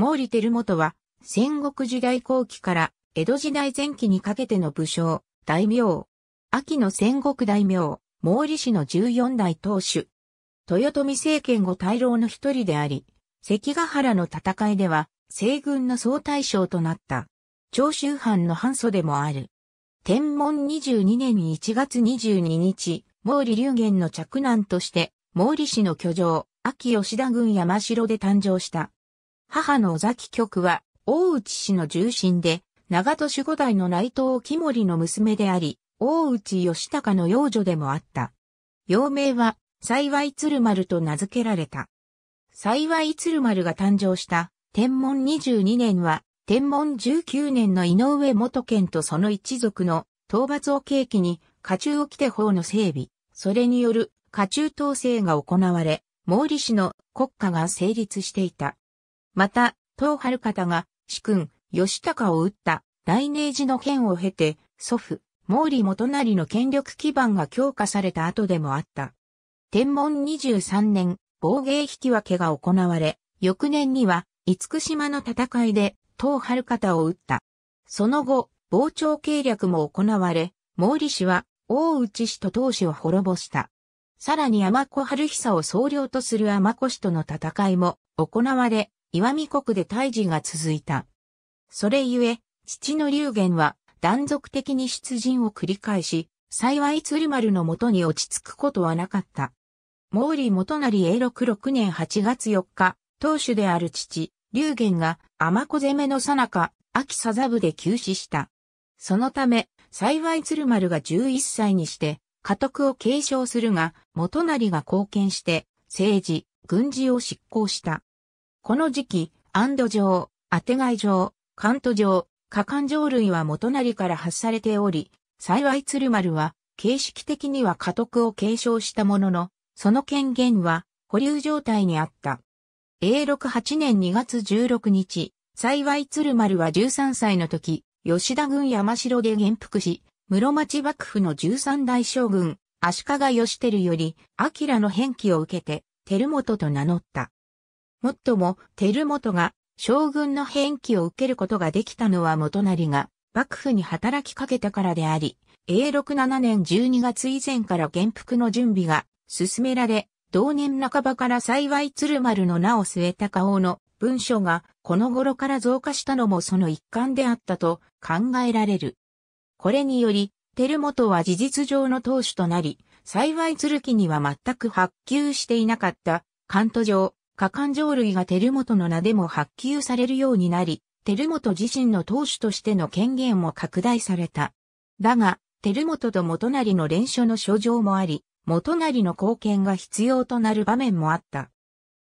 毛利輝元は、戦国時代後期から江戸時代前期にかけての武将、大名。秋の戦国大名、毛利氏の14代当主。豊臣政権後大老の一人であり、関ヶ原の戦いでは、西軍の総大将となった。長州藩の藩祖でもある。天文22年1月22日、毛利龍言の嫡男として、毛利氏の居城、秋吉田郡山城で誕生した。母の尾崎局は、大内氏の重臣で、長年五代の内藤木森の娘であり、大内義高の養女でもあった。幼名は、幸い鶴丸と名付けられた。幸い鶴丸が誕生した、天文22年は、天文19年の井上元健とその一族の討伐を契機に、家中て法の整備、それによる家中統制が行われ、毛利氏の国家が成立していた。また、東春方が、主君、義高を討った、来寧寺の剣を経て、祖父、毛利元就の権力基盤が強化された後でもあった。天文23年、防衛引き分けが行われ、翌年には、厳島の戦いで、東春方を討った。その後、傍聴計略も行われ、毛利氏は、大内氏と当氏を滅ぼした。さらに天子春久を総領とする天子氏との戦いも行われ、岩見国で退治が続いた。それゆえ、父の龍玄は断続的に出陣を繰り返し、幸い鶴丸のもとに落ち着くことはなかった。毛利元成永禄6年8月4日、当主である父、龍玄が天子攻めの最中、秋佐部で急死した。そのため、幸い鶴丸が11歳にして、家督を継承するが、元成が貢献して、政治、軍事を執行した。この時期、アンド状、当て外状、カント状、過干状類は元なりから発されており、幸い鶴丸は、形式的には家督を継承したものの、その権限は保留状態にあった。永禄8年2月16日、幸い鶴丸は13歳の時、吉田軍山城で元服し、室町幕府の13代将軍、足利義輝より、明の返記を受けて、照本と名乗った。もっとも、照元が将軍の返記を受けることができたのは元成が幕府に働きかけたからであり、永禄7年12月以前から元服の準備が進められ、同年半ばから幸い鶴丸の名を据えた花王の文書がこの頃から増加したのもその一環であったと考えられる。これにより、照元は事実上の当主となり、幸い鶴木には全く発給していなかった、関東上、果敢上類が照本の名でも発給されるようになり、照本自身の投手としての権限も拡大された。だが、照本と元成の連署の症状もあり、元成の貢献が必要となる場面もあった。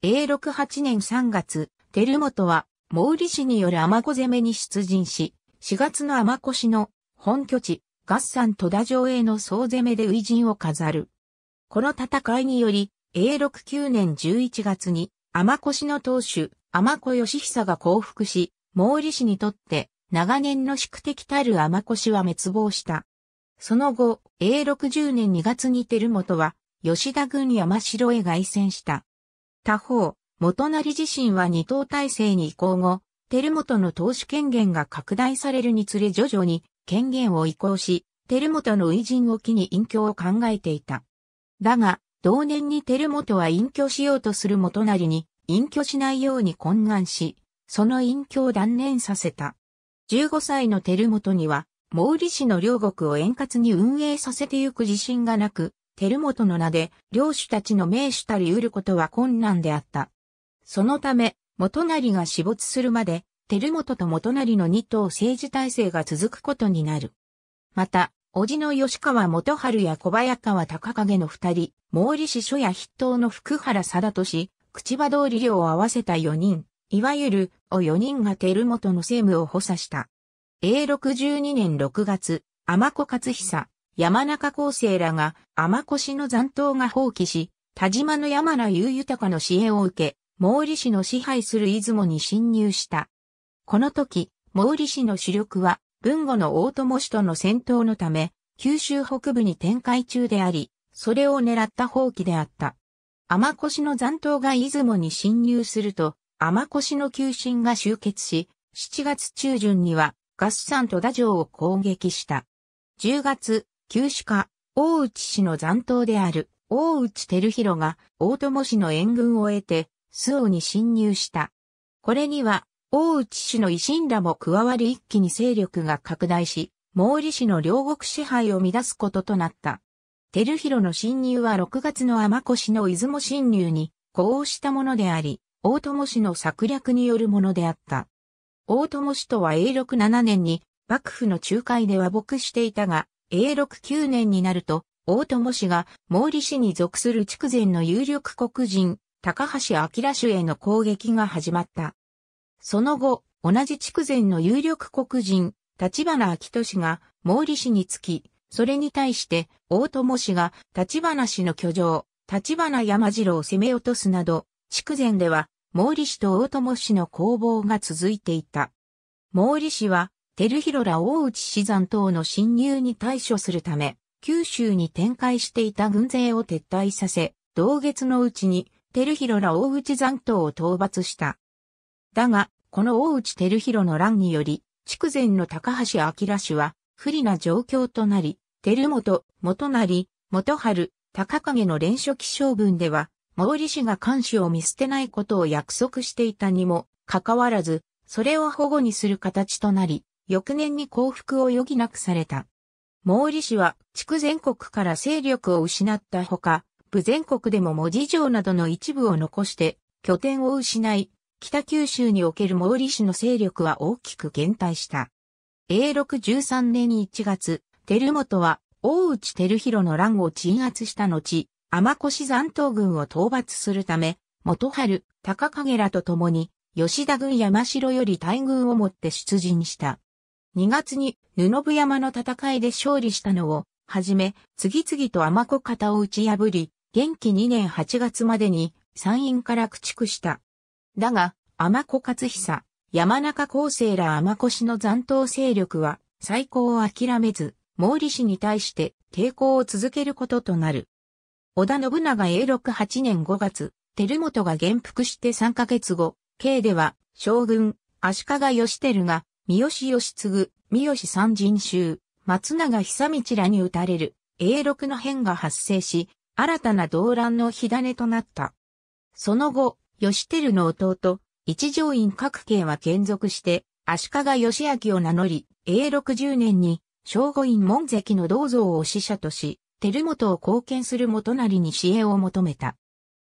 永禄8年3月、照本は、毛利氏による天子攻めに出陣し、4月の天子氏の本拠地、合算戸田城への総攻めで偉人を飾る。この戦いにより、永禄9年11月に、天越の当主、天子義久が降伏し、毛利氏にとって長年の宿敵たる天越は滅亡した。その後、永禄10年2月に照本は、吉田軍山城へ凱旋した。他方、元成自身は二党体制に移行後、照本の党首権限が拡大されるにつれ徐々に権限を移行し、照本の偉人を機に隠居を考えていた。だが、同年に照本は隠居しようとする元成に、隠居しないように懇願し、その隠居を断念させた。15歳の照本には、毛利氏の両国を円滑に運営させてゆく自信がなく、照本の名で領主たちの名手たり得ることは困難であった。そのため、元成が死没するまで、照本と元成の二党政治体制が続くことになる。また、叔父の吉川元春や小早川隆景の二人、毛利氏書や筆頭の福原貞俊、口場通り寮を合わせた四人、いわゆる、お四人が照元の政務を補佐した。永禄十二年6月、天子勝久、山中厚生らが、天子氏の残党が放棄し、田島の山名優豊の支援を受け、毛利氏の支配する出雲に侵入した。この時、毛利氏の主力は、文後の大友氏との戦闘のため、九州北部に展開中であり、それを狙った放棄であった。天越の残党が出雲に侵入すると、天越の急進が集結し、7月中旬には、合算と打城を攻撃した。10月、旧市下、大内氏の残党である、大内照弘が、大友氏の援軍を得て、巣王に侵入した。これには、大内氏の維新らも加わり一気に勢力が拡大し、毛利氏の両国支配を乱すこととなった。テルヒロの侵入は6月の天氏の出雲侵入に、こうしたものであり、大友氏の策略によるものであった。大友氏とは永禄7年に幕府の仲介で和睦していたが、永禄9年になると、大友氏が毛利氏に属する筑前の有力黒人、高橋明氏への攻撃が始まった。その後、同じ筑前の有力黒人、立花明俊が毛利氏につき、それに対して大友氏が立花氏の居城、立花山城を攻め落とすなど、筑前では毛利氏と大友氏の攻防が続いていた。毛利氏は、テルヒロラ大内志山等の侵入に対処するため、九州に展開していた軍勢を撤退させ、同月のうちに、テルヒロラ大内山等を討伐した。だが、この大内照弘の乱により、筑前の高橋明氏は不利な状況となり、照本、元成、元春、高影の連書記章文では、毛利氏が監視を見捨てないことを約束していたにも、かかわらず、それを保護にする形となり、翌年に降伏を余儀なくされた。毛利氏は、筑前国から勢力を失ったほか、部前国でも文字城などの一部を残して、拠点を失い、北九州における毛利氏の勢力は大きく減退した。永禄13年1月、照本は大内照弘の乱を鎮圧した後、天越残党軍を討伐するため、元春、高影らと共に、吉田軍山城より大軍をもって出陣した。2月に、布部山の戦いで勝利したのを、はじめ、次々と天子方を打ち破り、元気2年8月までに、山陰から駆逐した。だが、天子勝久、山中厚生ら天子氏の残党勢力は、再興を諦めず、毛利氏に対して抵抗を続けることとなる。織田信長永禄8年5月、照本が元服して3ヶ月後、慶では、将軍、足利義輝が、三好義継、三好三人衆、松永久道らに撃たれる、永禄の変が発生し、新たな動乱の火種となった。その後、義輝の弟、一条院各家は兼続して、足利義明を名乗り、永60年に、正護院門関の銅像を使者とし、照本を貢献する元りに支援を求めた。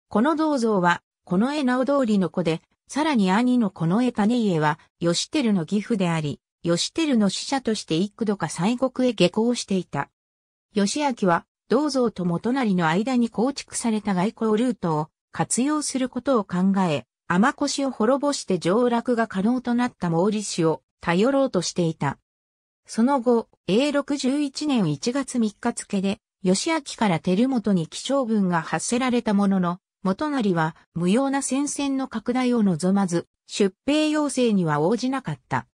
この銅像は、この絵直通りの子で、さらに兄のこの絵種家は、義輝の義父であり、義輝の使者として幾度か西国へ下校していた。義明は、銅像と元りの間に構築された外交ルートを、活用することを考え、天越を滅ぼして上落が可能となった毛利氏を頼ろうとしていた。その後、永禄11年1月3日付で、義明から照元に気象文が発せられたものの、元成は無用な戦線の拡大を望まず、出兵要請には応じなかった。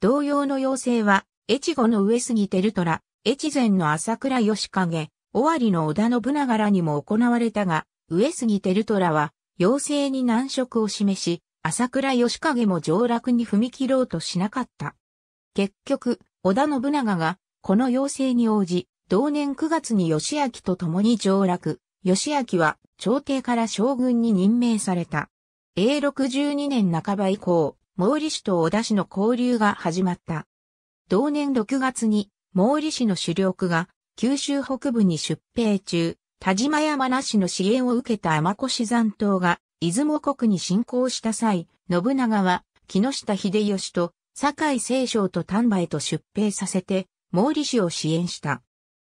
同様の要請は、越後の上杉照虎、越前の朝倉義景、尾張の織田信長らにも行われたが、上杉ト虎は、要請に難色を示し、朝倉義景も上落に踏み切ろうとしなかった。結局、織田信長が、この要請に応じ、同年9月に義明と共に上落、義明は朝廷から将軍に任命された。永62年半ば以降、毛利氏と織田氏の交流が始まった。同年6月に毛利氏の主力が九州北部に出兵中、田島山那氏の支援を受けた天子山島が、出雲国に侵攻した際、信長は、木下秀吉と、堺清少と丹波へと出兵させて、毛利氏を支援した。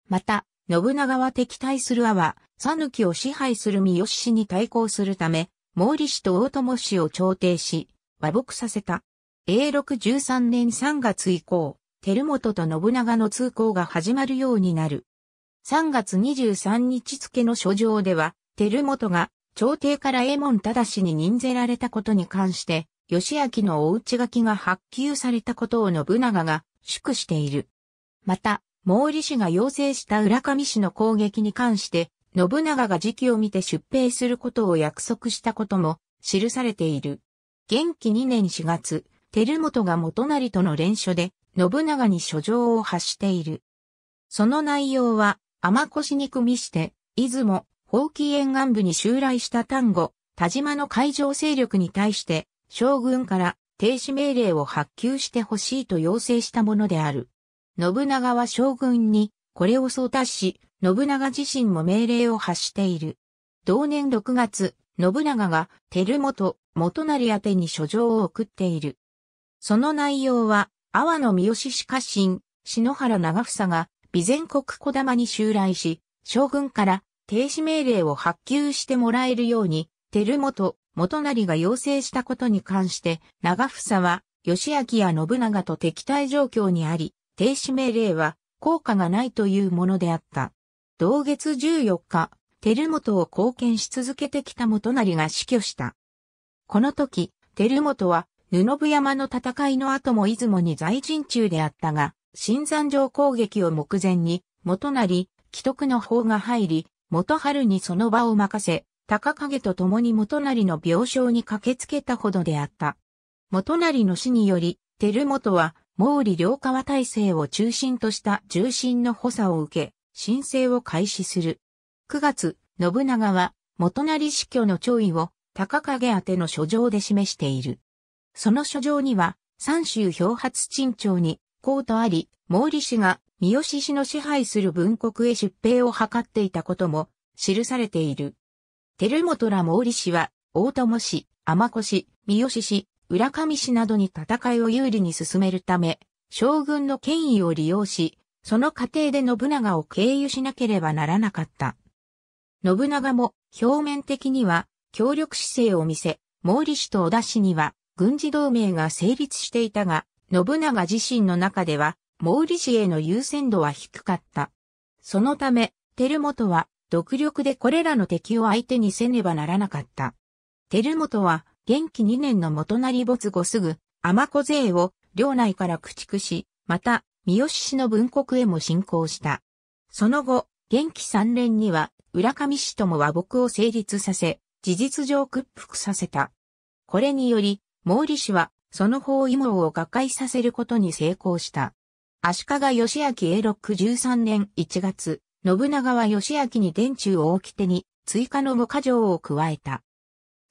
また、信長は敵対する阿波、ぬきを支配する三好氏に対抗するため、毛利氏と大友氏を調停し、和睦させた。永禄13年3月以降、照本と信長の通行が始まるようになる。3月23日付の書状では、照本が朝廷から江衛門正に任ぜられたことに関して、義明のお内書きが発給されたことを信長が祝している。また、毛利氏が要請した浦上氏の攻撃に関して、信長が時期を見て出兵することを約束したことも記されている。元気2年4月、照本が元成との連署で、信長に書状を発している。その内容は、天越に組みして、出雲、宝器沿岸部に襲来した丹後、田島の海上勢力に対して、将軍から停止命令を発給してほしいと要請したものである。信長は将軍に、これを相達し、信長自身も命令を発している。同年6月、信長が、照元、元成宛に書状を送っている。その内容は、阿波の三好氏家臣、篠原長房が、備前国小玉に襲来し、将軍から停止命令を発給してもらえるように、照本、元成が要請したことに関して、長房は、義明や信長と敵対状況にあり、停止命令は効果がないというものであった。同月14日、照本を貢献し続けてきた元成が死去した。この時、照本は、布部山の戦いの後も出雲に在陣中であったが、新山城攻撃を目前に、元成、既得の法が入り、元春にその場を任せ、高影と共に元成の病床に駆けつけたほどであった。元成の死により、照元は、毛利両川体制を中心とした重心の補佐を受け、申請を開始する。9月、信長は、元成死去の弔意を、高影宛ての書状で示している。その書状には、三州漂発陳町に、功とあり、毛利氏が三好氏の支配する文国へ出兵を図っていたことも記されている。照本ら毛利氏は、大友氏、天子氏、三好氏、浦上氏などに戦いを有利に進めるため、将軍の権威を利用し、その過程で信長を経由しなければならなかった。信長も表面的には協力姿勢を見せ、毛利氏と織田氏には軍事同盟が成立していたが、信長自身の中では、毛利氏への優先度は低かった。そのため、照元は、独力でこれらの敵を相手にせねばならなかった。照元は、元気2年の元成没後すぐ、天子勢を領内から駆逐し、また、三好氏の文国へも侵攻した。その後、元気3年には、浦上氏とも和睦を成立させ、事実上屈服させた。これにより、毛利氏はその包囲網を瓦解させることに成功した。足利義明永禄13年1月、信長は義明に電柱を置き手に追加の五箇条を加えた。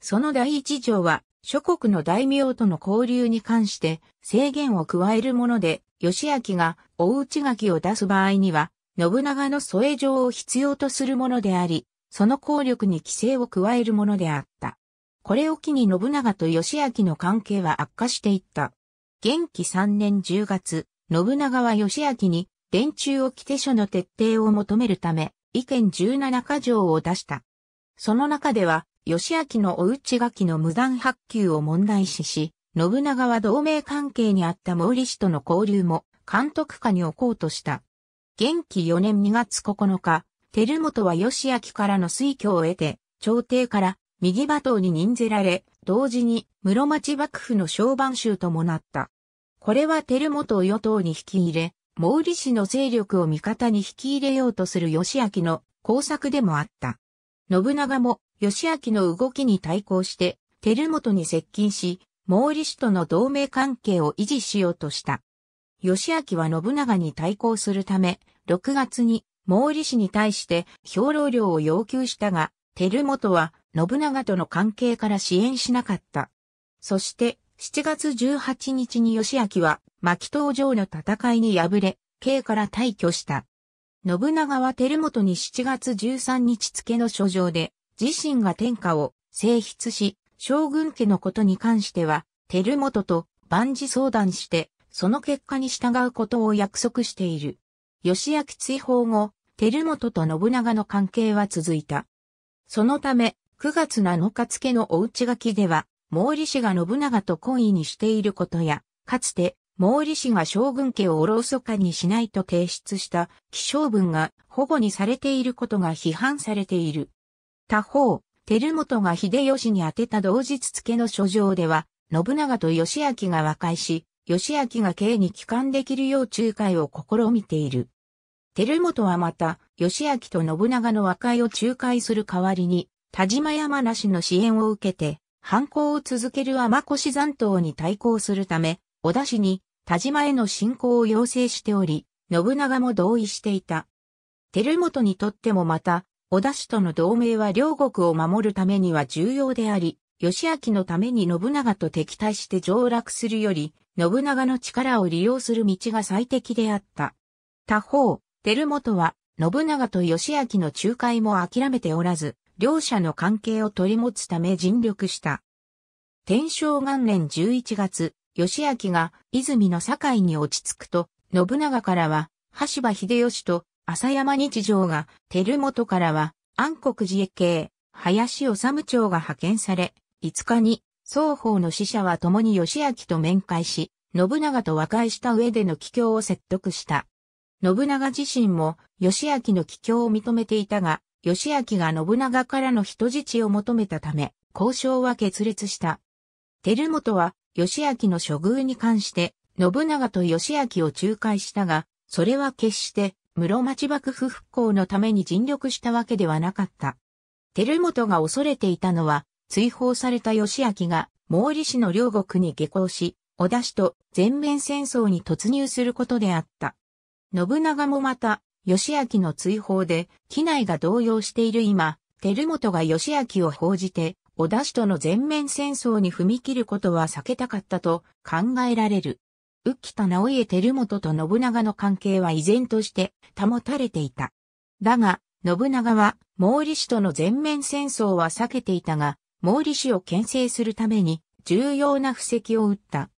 その第一条は、諸国の大名との交流に関して制限を加えるもので、義明が大内垣を出す場合には、信長の添え状を必要とするものであり、その効力に規制を加えるものであった。これを機に信長と義明の関係は悪化していった。元気3年10月、信長は義明に、電柱を着て書の徹底を求めるため、意見17か条を出した。その中では、義明のお内きの無断発給を問題視し、信長は同盟関係にあった毛利氏との交流も監督下に置こうとした。元気4年2月9日、照本は義明からの推挙を得て、朝廷から右馬頭に任ぜられ、同時に室町幕府の小番衆ともなった。これは照本を与党に引き入れ、毛利氏の勢力を味方に引き入れようとする義明の工作でもあった。信長も義明の動きに対抗して、照本に接近し、毛利氏との同盟関係を維持しようとした。義明は信長に対抗するため、6月に毛利氏に対して兵糧料を要求したが、照本は信長との関係から支援しなかった。そして、7月18日に義明は、牧東城の戦いに敗れ、慶から退去した。信長は照元に7月13日付の書状で、自身が天下を征筆し、将軍家のことに関しては、照元と万事相談して、その結果に従うことを約束している。義明追放後、照元と信長の関係は続いた。そのため、9月7日付のお内書きでは、毛利氏が信長と懇意にしていることや、かつて、毛利氏が将軍家をおろそかにしないと提出した気象文が保護にされていることが批判されている。他方、照本が秀吉に宛てた同日付の書状では、信長と義明が和解し、義明が刑に帰還できるよう仲介を試みている。照本はまた、義明と信長の和解を仲介する代わりに、田島山梨の支援を受けて、反抗を続ける天越残党に対抗するため、小田氏に田島への侵攻を要請しており、信長も同意していた。照本にとってもまた、小田氏との同盟は両国を守るためには重要であり、義明のために信長と敵対して上落するより、信長の力を利用する道が最適であった。他方、照本は、信長と義明の仲介も諦めておらず、両者の関係を取り持つため尽力した。天正元年11月、義明が泉の堺に落ち着くと、信長からは、橋場秀吉と浅山日常が、照本からは、安国寺へ系、林治長が派遣され、5日に、双方の死者は共に義明と面会し、信長と和解した上での帰郷を説得した。信長自身も、義明の帰郷を認めていたが、義明が信長からの人質を求めたため、交渉は決裂した。照本は、義明の処遇に関して、信長と義明を仲介したが、それは決して、室町幕府復興のために尽力したわけではなかった。照本が恐れていたのは、追放された義明が、毛利氏の両国に下校し、織田氏と全面戦争に突入することであった。信長もまた、義明の追放で、機内が動揺している今、照本が義明を報じて、織田氏との全面戦争に踏み切ることは避けたかったと考えられる。浮田直家照本と信長の関係は依然として保たれていた。だが、信長は毛利氏との全面戦争は避けていたが、毛利氏を牽制するために重要な布石を打った。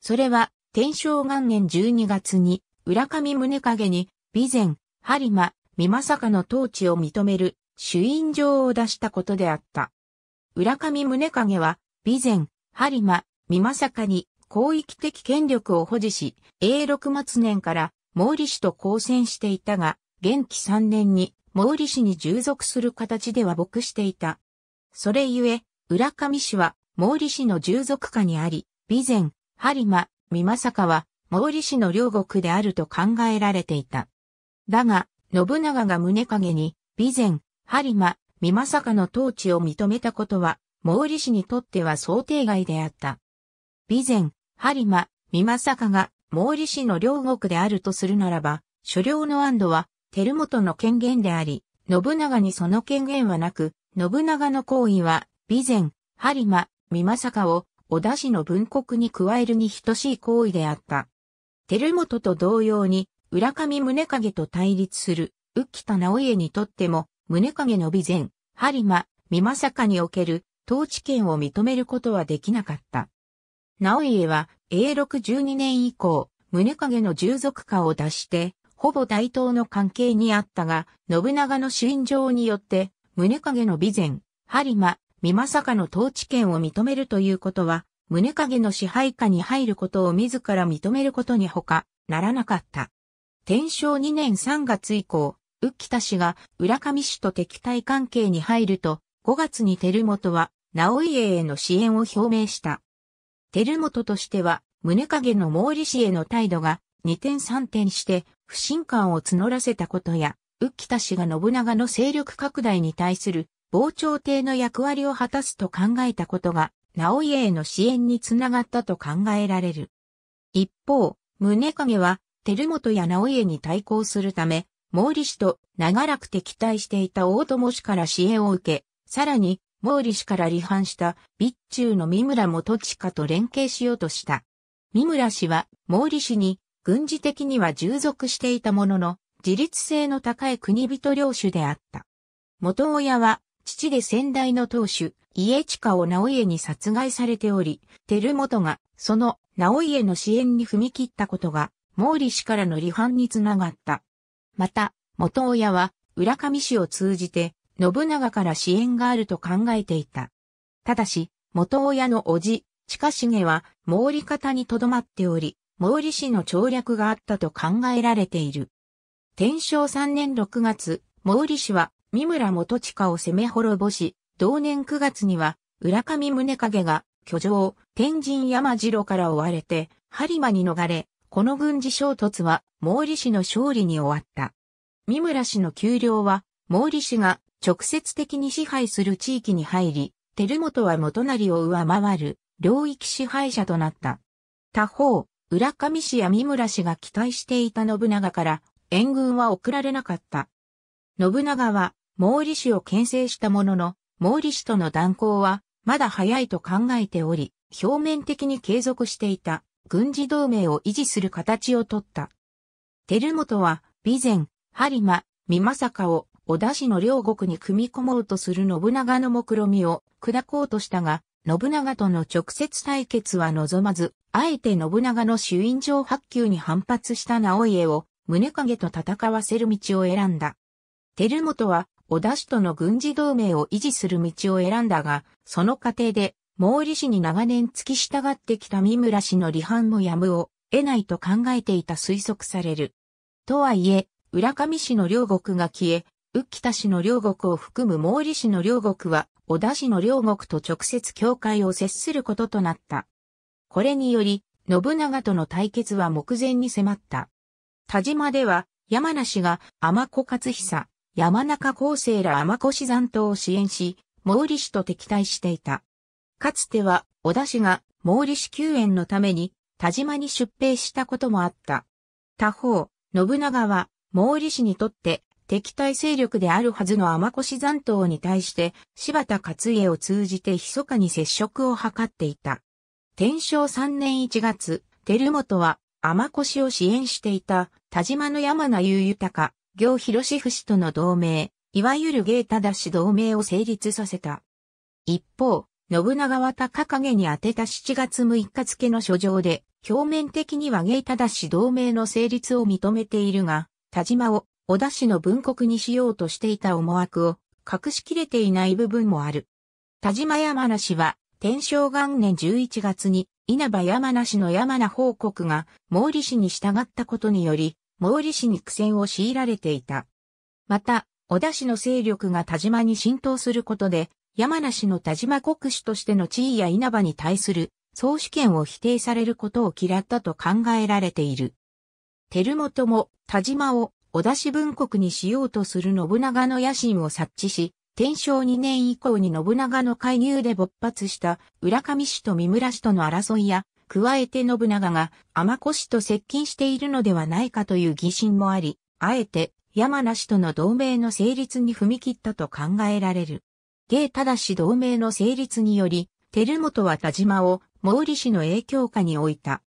それは、天正元年12月に、浦上宗影に、備前、播磨、美政の統治を認める主因状を出したことであった。浦上宗影は、備前、播磨、美政に広域的権力を保持し、永禄末年から毛利氏と交戦していたが、元気三年に毛利氏に従属する形では牧していた。それゆえ、浦上氏は毛利氏の従属下にあり、備前、播磨、美政は毛利氏の両国であると考えられていた。だが、信長が宗影に、備前、播磨、三政の統治を認めたことは、毛利氏にとっては想定外であった。備前、播磨、三政が毛利氏の両国であるとするならば、所領の安堵は、照本の権限であり、信長にその権限はなく、信長の行為は、備前、播磨、三政を、織田氏の文国に加えるに等しい行為であった。照本と同様に、浦上宗影と対立する、浮田直家にとっても、宗影の備前、播磨、美政における、統治権を認めることはできなかった。直家は、永禄12年以降、宗影の従属化を出して、ほぼ対等の関係にあったが、信長の心情によって、宗影の備前、播磨、美政の統治権を認めるということは、宗影の支配下に入ることを自ら認めることにほかならなかった。天正2年3月以降、浮田氏が浦上氏と敵対関係に入ると、5月に照本は直家への支援を表明した。照本としては、宗影の毛利氏への態度が二点三点して不信感を募らせたことや、浮田氏が信長の勢力拡大に対する防潮堤の役割を果たすと考えたことが、直家への支援につながったと考えられる。一方、宗影は照本や直家に対抗するため、毛利氏と長らく敵対していた大友氏から支援を受け、さらに毛利氏から離反した備中の三村元親と連携しようとした。三村氏は毛利氏に軍事的には従属していたものの、自立性の高い国人領主であった。元親は父で先代の当主、家近を直家に殺害されており、照本がその直家の支援に踏み切ったことが毛利氏からの離反につながった。また、元親は、浦上氏を通じて、信長から支援があると考えていた。ただし、元親の叔父、近重は、毛利方に留まっており、毛利氏の調略があったと考えられている。天正3年6月、毛利氏は、三村元親を攻め滅ぼし、同年9月には、浦上宗影が、居城、天神山城から追われて、播磨に逃れ、この軍事衝突は毛利氏の勝利に終わった。三村氏の丘陵は毛利氏が直接的に支配する地域に入り、照本は元成を上回る領域支配者となった。他方、浦上氏や三村氏が期待していた信長から援軍は送られなかった。信長は毛利氏を牽制したものの、毛利氏との断交はまだ早いと考えており、表面的に継続していた。軍事同盟を維持する形をとった。照本は、備前、播磨、三政を織田氏の両国に組み込もうとする信長の目論みを砕こうとしたが、信長との直接対決は望まず、あえて信長の主因状発給に反発した直家を、胸影と戦わせる道を選んだ。照本は、織田氏との軍事同盟を維持する道を選んだが、その過程で毛利氏に長年付き従ってきた三村氏の離反もやむを得ないと考えていた推測される。とはいえ、浦上氏の両国が消え、浮田氏の両国を含む毛利氏の両国は、小田氏の両国と直接境界を接することとなった。これにより、信長との対決は目前に迫った。田島では、山梨が天子勝久、山中厚生ら天子氏山党を支援し、毛利氏と敵対していた。かつては小田氏が毛利氏救援のために田島に出兵したこともあった。他方、信長は毛利氏にとって敵対勢力であるはずの天越残党に対して柴田勝家を通じて密かに接触を図っていた。天正3年1月、照本は天越を支援していた田島の山名優豊、行広志不氏との同盟、いわゆる芸忠氏同盟を成立させた。一方、信長は高影に宛てた7月6日付の書状で、表面的には芸忠氏同盟の成立を認めているが、田島を小田氏の文国にしようとしていた思惑を隠しきれていない部分もある。田島山梨は、天正元年11月に稲葉山梨の山名報告が毛利氏に従ったことにより、毛利氏に苦戦を強いられていた。また、小田氏の勢力が田島に浸透することで、山梨の田島国主としての地位や稲葉に対する総主権を否定されることを嫌ったと考えられている。照本も田島を小田氏文国にしようとする信長の野心を察知し、天正2年以降に信長の介入で勃発した浦上氏と三村氏との争いや、加えて信長が天子氏と接近しているのではないかという疑心もあり、あえて山梨との同盟の成立に踏み切ったと考えられる。芸正し同盟の成立により、照本は田島を毛利氏の影響下に置いた。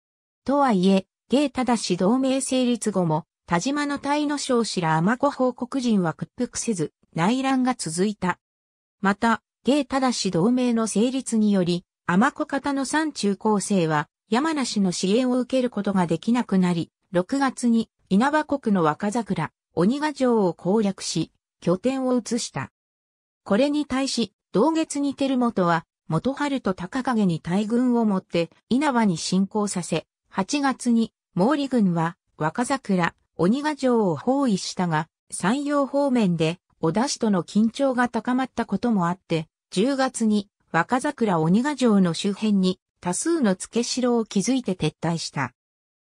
とはいえ、芸正し同盟成立後も、田島の大の将氏ら天子報告人は屈服せず、内乱が続いた。また、芸正し同盟の成立により、天子方の山中高生は、山梨の支援を受けることができなくなり、6月に稲葉国の若桜、鬼ヶ城を攻略し、拠点を移した。これに対し、同月に照元は、元春と高影に大軍を持って稲葉に侵攻させ、8月に毛利軍は若桜、鬼ヶ城を包囲したが、山陽方面で小田氏との緊張が高まったこともあって、10月に若桜鬼ヶ城の周辺に多数の付け城を築いて撤退した。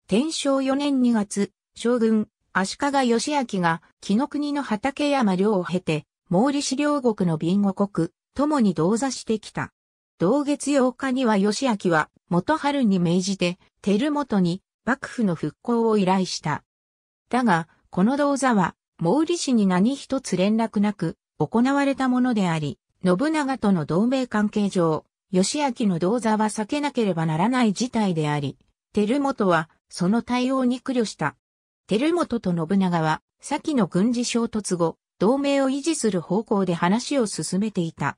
天正4年2月、将軍、足利義明が、木の国の畠山領を経て、毛利氏両国のビンゴ国、共に同座してきた。同月8日には義明は元春に命じて、照元に幕府の復興を依頼した。だが、この銅座は、毛利氏に何一つ連絡なく、行われたものであり、信長との同盟関係上、義明の銅座は避けなければならない事態であり、照元は、その対応に苦慮した。照元と信長は、先の軍事衝突後、同盟を維持する方向で話を進めていた。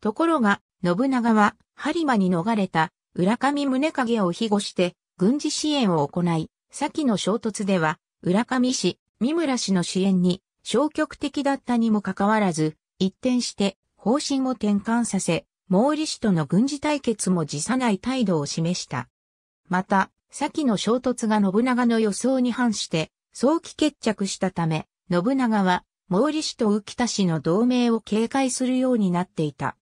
ところが、信長は、播磨に逃れた、浦上宗影を庇護して、軍事支援を行い、先の衝突では、浦上氏、三村氏の支援に、消極的だったにもかかわらず、一転して、方針を転換させ、毛利氏との軍事対決も辞さない態度を示した。また、先の衝突が信長の予想に反して、早期決着したため、信長は毛利氏と浮田氏の同盟を警戒するようになっていた。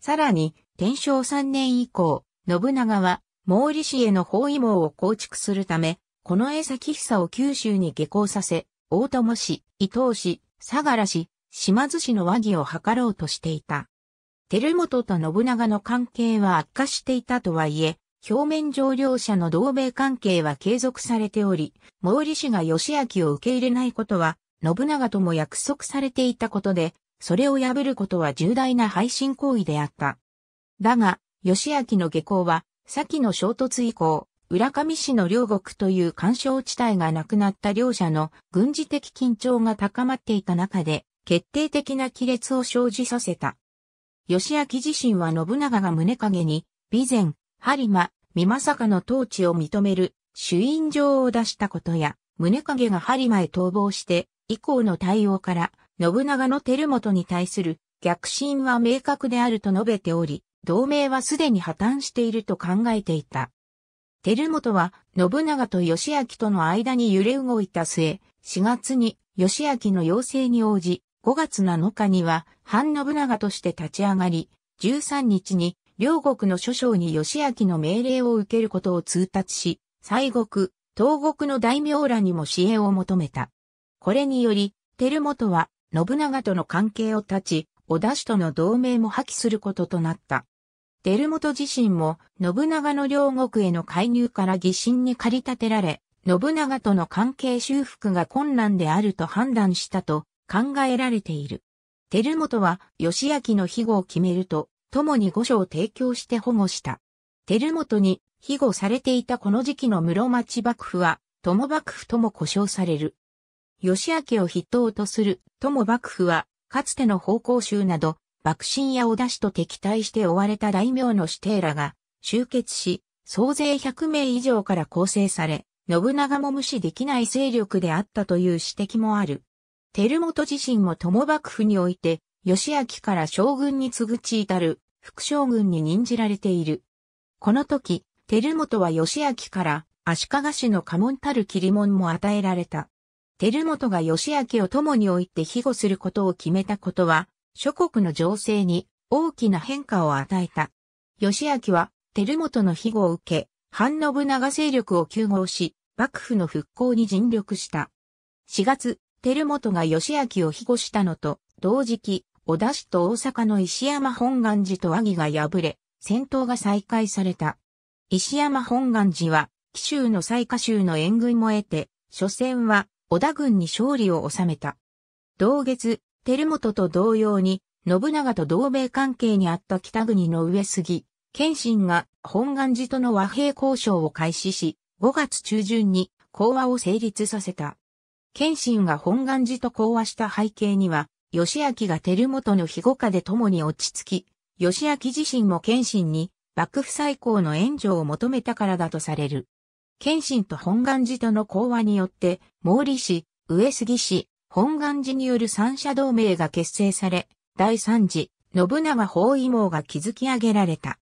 さらに、天正3年以降、信長は毛利氏への包囲網を構築するため、この江崎久を九州に下校させ、大友氏、伊藤氏、相良氏、島津氏の和議を図ろうとしていた。照本と信長の関係は悪化していたとはいえ、表面上両者の同盟関係は継続されており、毛利氏が義明を受け入れないことは、信長とも約束されていたことで、それを破ることは重大な背信行為であった。だが、義明の下校は、先の衝突以降、浦上市の両国という干渉地帯がなくなった両者の軍事的緊張が高まっていた中で、決定的な亀裂を生じさせた。義明自身は信長が宗影に、備前、播磨、美政の統治を認める、主印状を出したことや、宗影が播磨へ逃亡して、以降の対応から、信長の照元に対する逆進は明確であると述べており、同盟はすでに破綻していると考えていた。照元は、信長と義明との間に揺れ動いた末、4月に義明の要請に応じ、5月7日には、反信長として立ち上がり、13日に、両国の諸将に義明の命令を受けることを通達し、西国、東国の大名らにも支援を求めた。これにより、輝元は信長との関係を断ち、織田氏との同盟も破棄することとなった。輝元自身も信長の両国への介入から疑心に駆り立てられ、信長との関係修復が困難であると判断したと考えられている。輝元は義明の庇護を決めると、共に御所を提供して保護した。輝元に庇護されていたこの時期の室町幕府は、友幕府とも呼称される。義明を筆頭とする、友幕府は、かつての奉公衆など、幕臣や織田氏と敵対して追われた大名の指定らが、集結し、総勢100名以上から構成され、信長も無視できない勢力であったという指摘もある。照本自身も友幕府において、義明から将軍に次ぐ地至る、副将軍に任じられている。この時、照本は義明から足利氏の家紋たる切り紋も与えられた。輝元が義明を友に置いて庇護することを決めたことは、諸国の情勢に大きな変化を与えた。義明は、輝元の庇護を受け、反信長勢力を救護し、幕府の復興に尽力した。4月、輝元が義明を庇護したのと、同時期、小田市と大阪の石山本願寺と和議が敗れ、戦闘が再開された。石山本願寺は、紀州の最下州の援軍も得て、所詮は織田軍に勝利を収めた。同月、照元と同様に、信長と同盟関係にあった北国の上杉、謙信が本願寺との和平交渉を開始し、5月中旬に講和を成立させた。謙信が本願寺と講和した背景には、義明が照元の庇護下で共に落ち着き、義明自身も謙信に幕府再興の援助を求めたからだとされる。謙信と本願寺との講和によって、毛利氏、上杉氏、本願寺による三者同盟が結成され、第三次、信長包囲網が築き上げられた。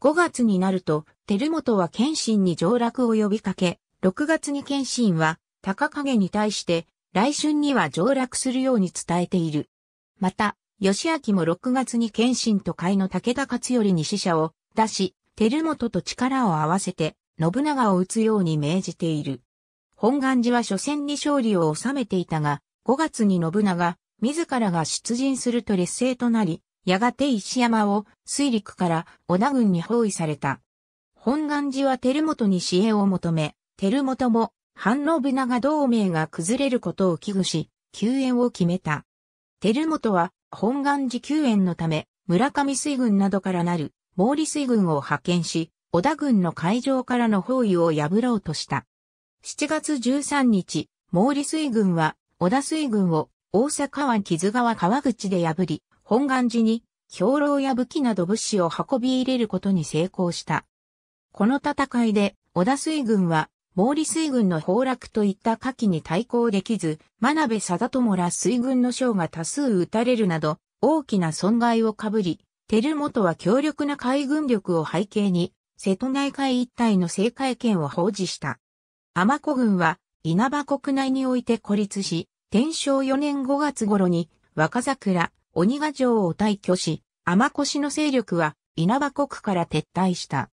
5月になると、照本は謙信に上落を呼びかけ、6月に謙信は、高影に対して、来春には上落するように伝えている。また、吉明も6月に謙信と会の武田勝頼に使者を出し、照本と力を合わせて、信長を討つように命じている。本願寺は初戦に勝利を収めていたが、5月に信長、自らが出陣すると劣勢となり、やがて石山を水陸から織田軍に包囲された。本願寺は照本に支援を求め、照本も反信長同盟が崩れることを危惧し、救援を決めた。照本は本願寺救援のため、村上水軍などからなる毛利水軍を派遣し、織田軍の海上からの包囲を破ろうとした。7月13日、毛利水軍は織田水軍を大阪湾木津川川口で破り、本願寺に兵糧や武器など物資を運び入れることに成功した。この戦いで織田水軍は毛利水軍の崩落といった火器に対抗できず、真鍋貞友ら水軍の将が多数撃たれるなど、大きな損害をかぶり、照本は強力な海軍力を背景に、瀬戸内海一帯の政界権を保持した。天子軍は稲葉国内において孤立し、天正4年5月頃に若桜、鬼ヶ城を退去し、天子氏の勢力は稲葉国から撤退した。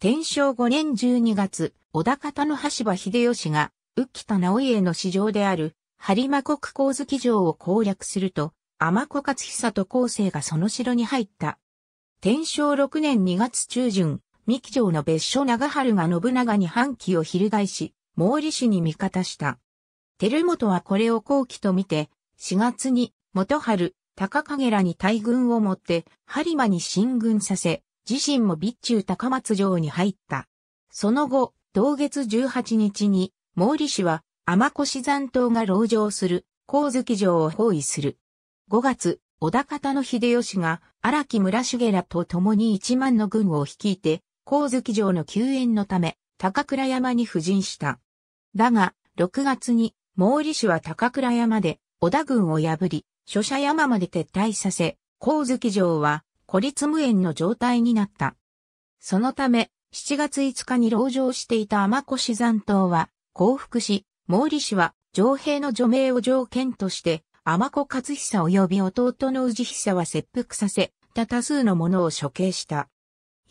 天正5年12月、小田方の橋場秀吉が、浮田直家の市場である、播磨国光月城を攻略すると、天子勝久と後世がその城に入った。天正6年2月中旬、三木城の別所長春が信長に反旗を翻し、毛利氏に味方した。照本はこれを後期と見て、4月に元春、高影らに大軍を持って、播磨に進軍させ、自身も備中高松城に入った。その後、同月18日に、毛利氏は、天越山東が籠城する、光月城を包囲する。5月、小田方の秀吉が、荒木村重らと共に1万の軍を率いて、光月城の救援のため、高倉山に布陣した。だが、6月に、毛利氏は高倉山で、織田軍を破り、諸社山まで撤退させ、光月城は、孤立無縁の状態になった。そのため、7月5日に籠城していた天越山党は、降伏し、毛利氏は、城兵の除名を条件として、天子勝久及び弟の氏久は切腹させ、た多数の者を処刑した。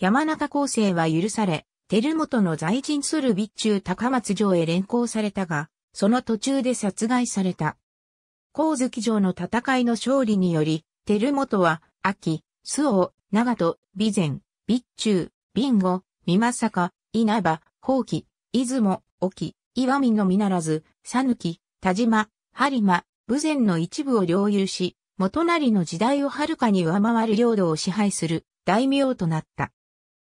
山中構成は許され、照本の在陣する備中高松城へ連行されたが、その途中で殺害された。光月城の戦いの勝利により、照本は、秋、周王、長門、備前、備中、備後、正政稲葉、宝器、出雲、沖、岩見のみならず、佐ぬき、田島、播磨、武前の一部を領有し、元成の時代をはるかに上回る領土を支配する大名となった。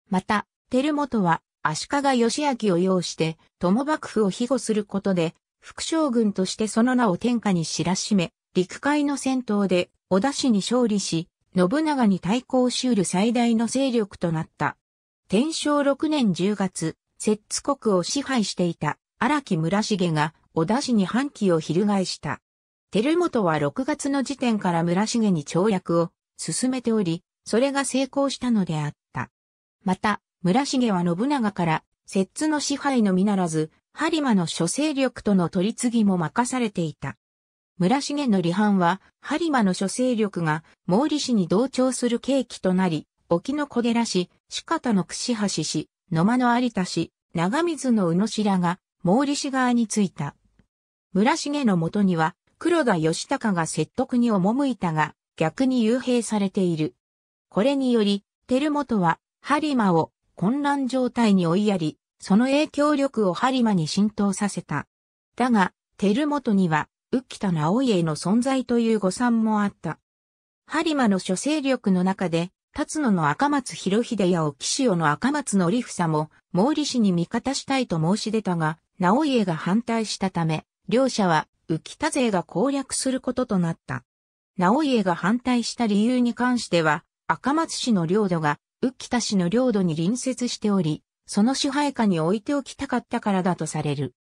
また、照元は足利義明を擁して、友幕府を庇護することで、副将軍としてその名を天下に知らしめ、陸海の戦闘で織田氏に勝利し、信長に対抗し得る最大の勢力となった。天正6年10月、摂津国を支配していた荒木村重が織田氏に反旗を翻した。照元は6月の時点から村重に跳躍を進めており、それが成功したのであった。また、村重は信長から、摂津の支配のみならず、播磨の諸勢力との取り次ぎも任されていた。村重の離反は、播磨の諸勢力が毛利氏に同調する契機となり、沖の小寺氏、四方の串橋氏、野間の有田氏、長水の宇野氏らが毛利氏側についた。村重のもとには、黒田義高が説得に赴いたが、逆に幽閉されている。これにより、照本はハリマを混乱状態に追いやり、その影響力をハリマに浸透させた。だが、テルモトには、ウ田キタナオイエの存在という誤算もあった。ハリマの諸勢力の中で、辰野の赤松広秀や沖潮の赤松の利房も、毛利氏に味方したいと申し出たが、直家が反対したため、両者は、浮田勢が攻略することとなった。直家が反対した理由に関しては、赤松氏の領土がウッキタ氏の領土に隣接しており、その支配下に置いておきたかったからだとされる。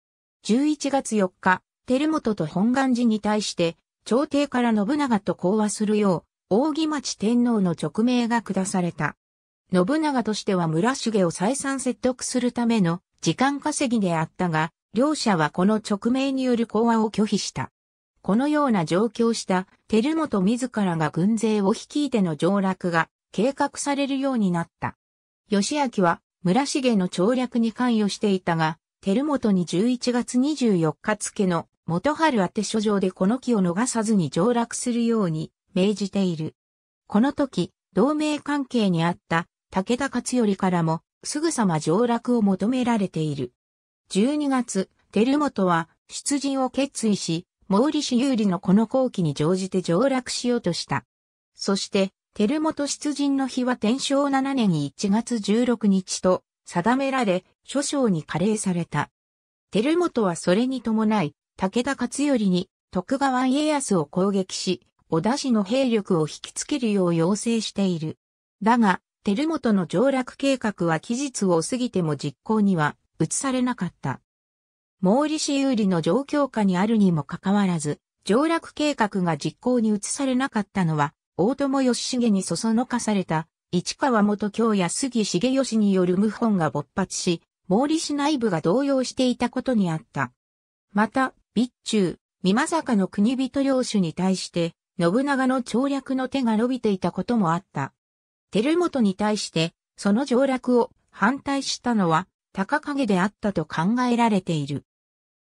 11月4日、照本と本願寺に対して、朝廷から信長と講和するよう、扇町天皇の勅命が下された。信長としては村重を再三説得するための時間稼ぎであったが、両者はこの勅命による講和を拒否した。このような状況した、照本自らが軍勢を率いての上洛が計画されるようになった。義明は村重の調略に関与していたが、照本に11月24日付の元春宛書状でこの木を逃さずに上落するように命じている。この時、同盟関係にあった武田勝頼からもすぐさま上落を求められている。12月、照本は出陣を決意し、毛利氏有利のこの後期に乗じて上落しようとした。そして、照本出陣の日は天正7年1月16日と定められ、諸将に加齢された。照本はそれに伴い、武田勝頼に徳川家康を攻撃し、織田氏の兵力を引きつけるよう要請している。だが、照本の上洛計画は期日を過ぎても実行には移されなかった。毛利氏有利の状況下にあるにもかかわらず、上洛計画が実行に移されなかったのは、大友義重にそそのかされた、市川元京や杉重義による謀反が勃発し、毛利氏内部が動揺していたことにあった。また、備中、美政の国人領主に対して、信長の調略の手が伸びていたこともあった。照本に対して、その上落を反対したのは、高影であったと考えられている。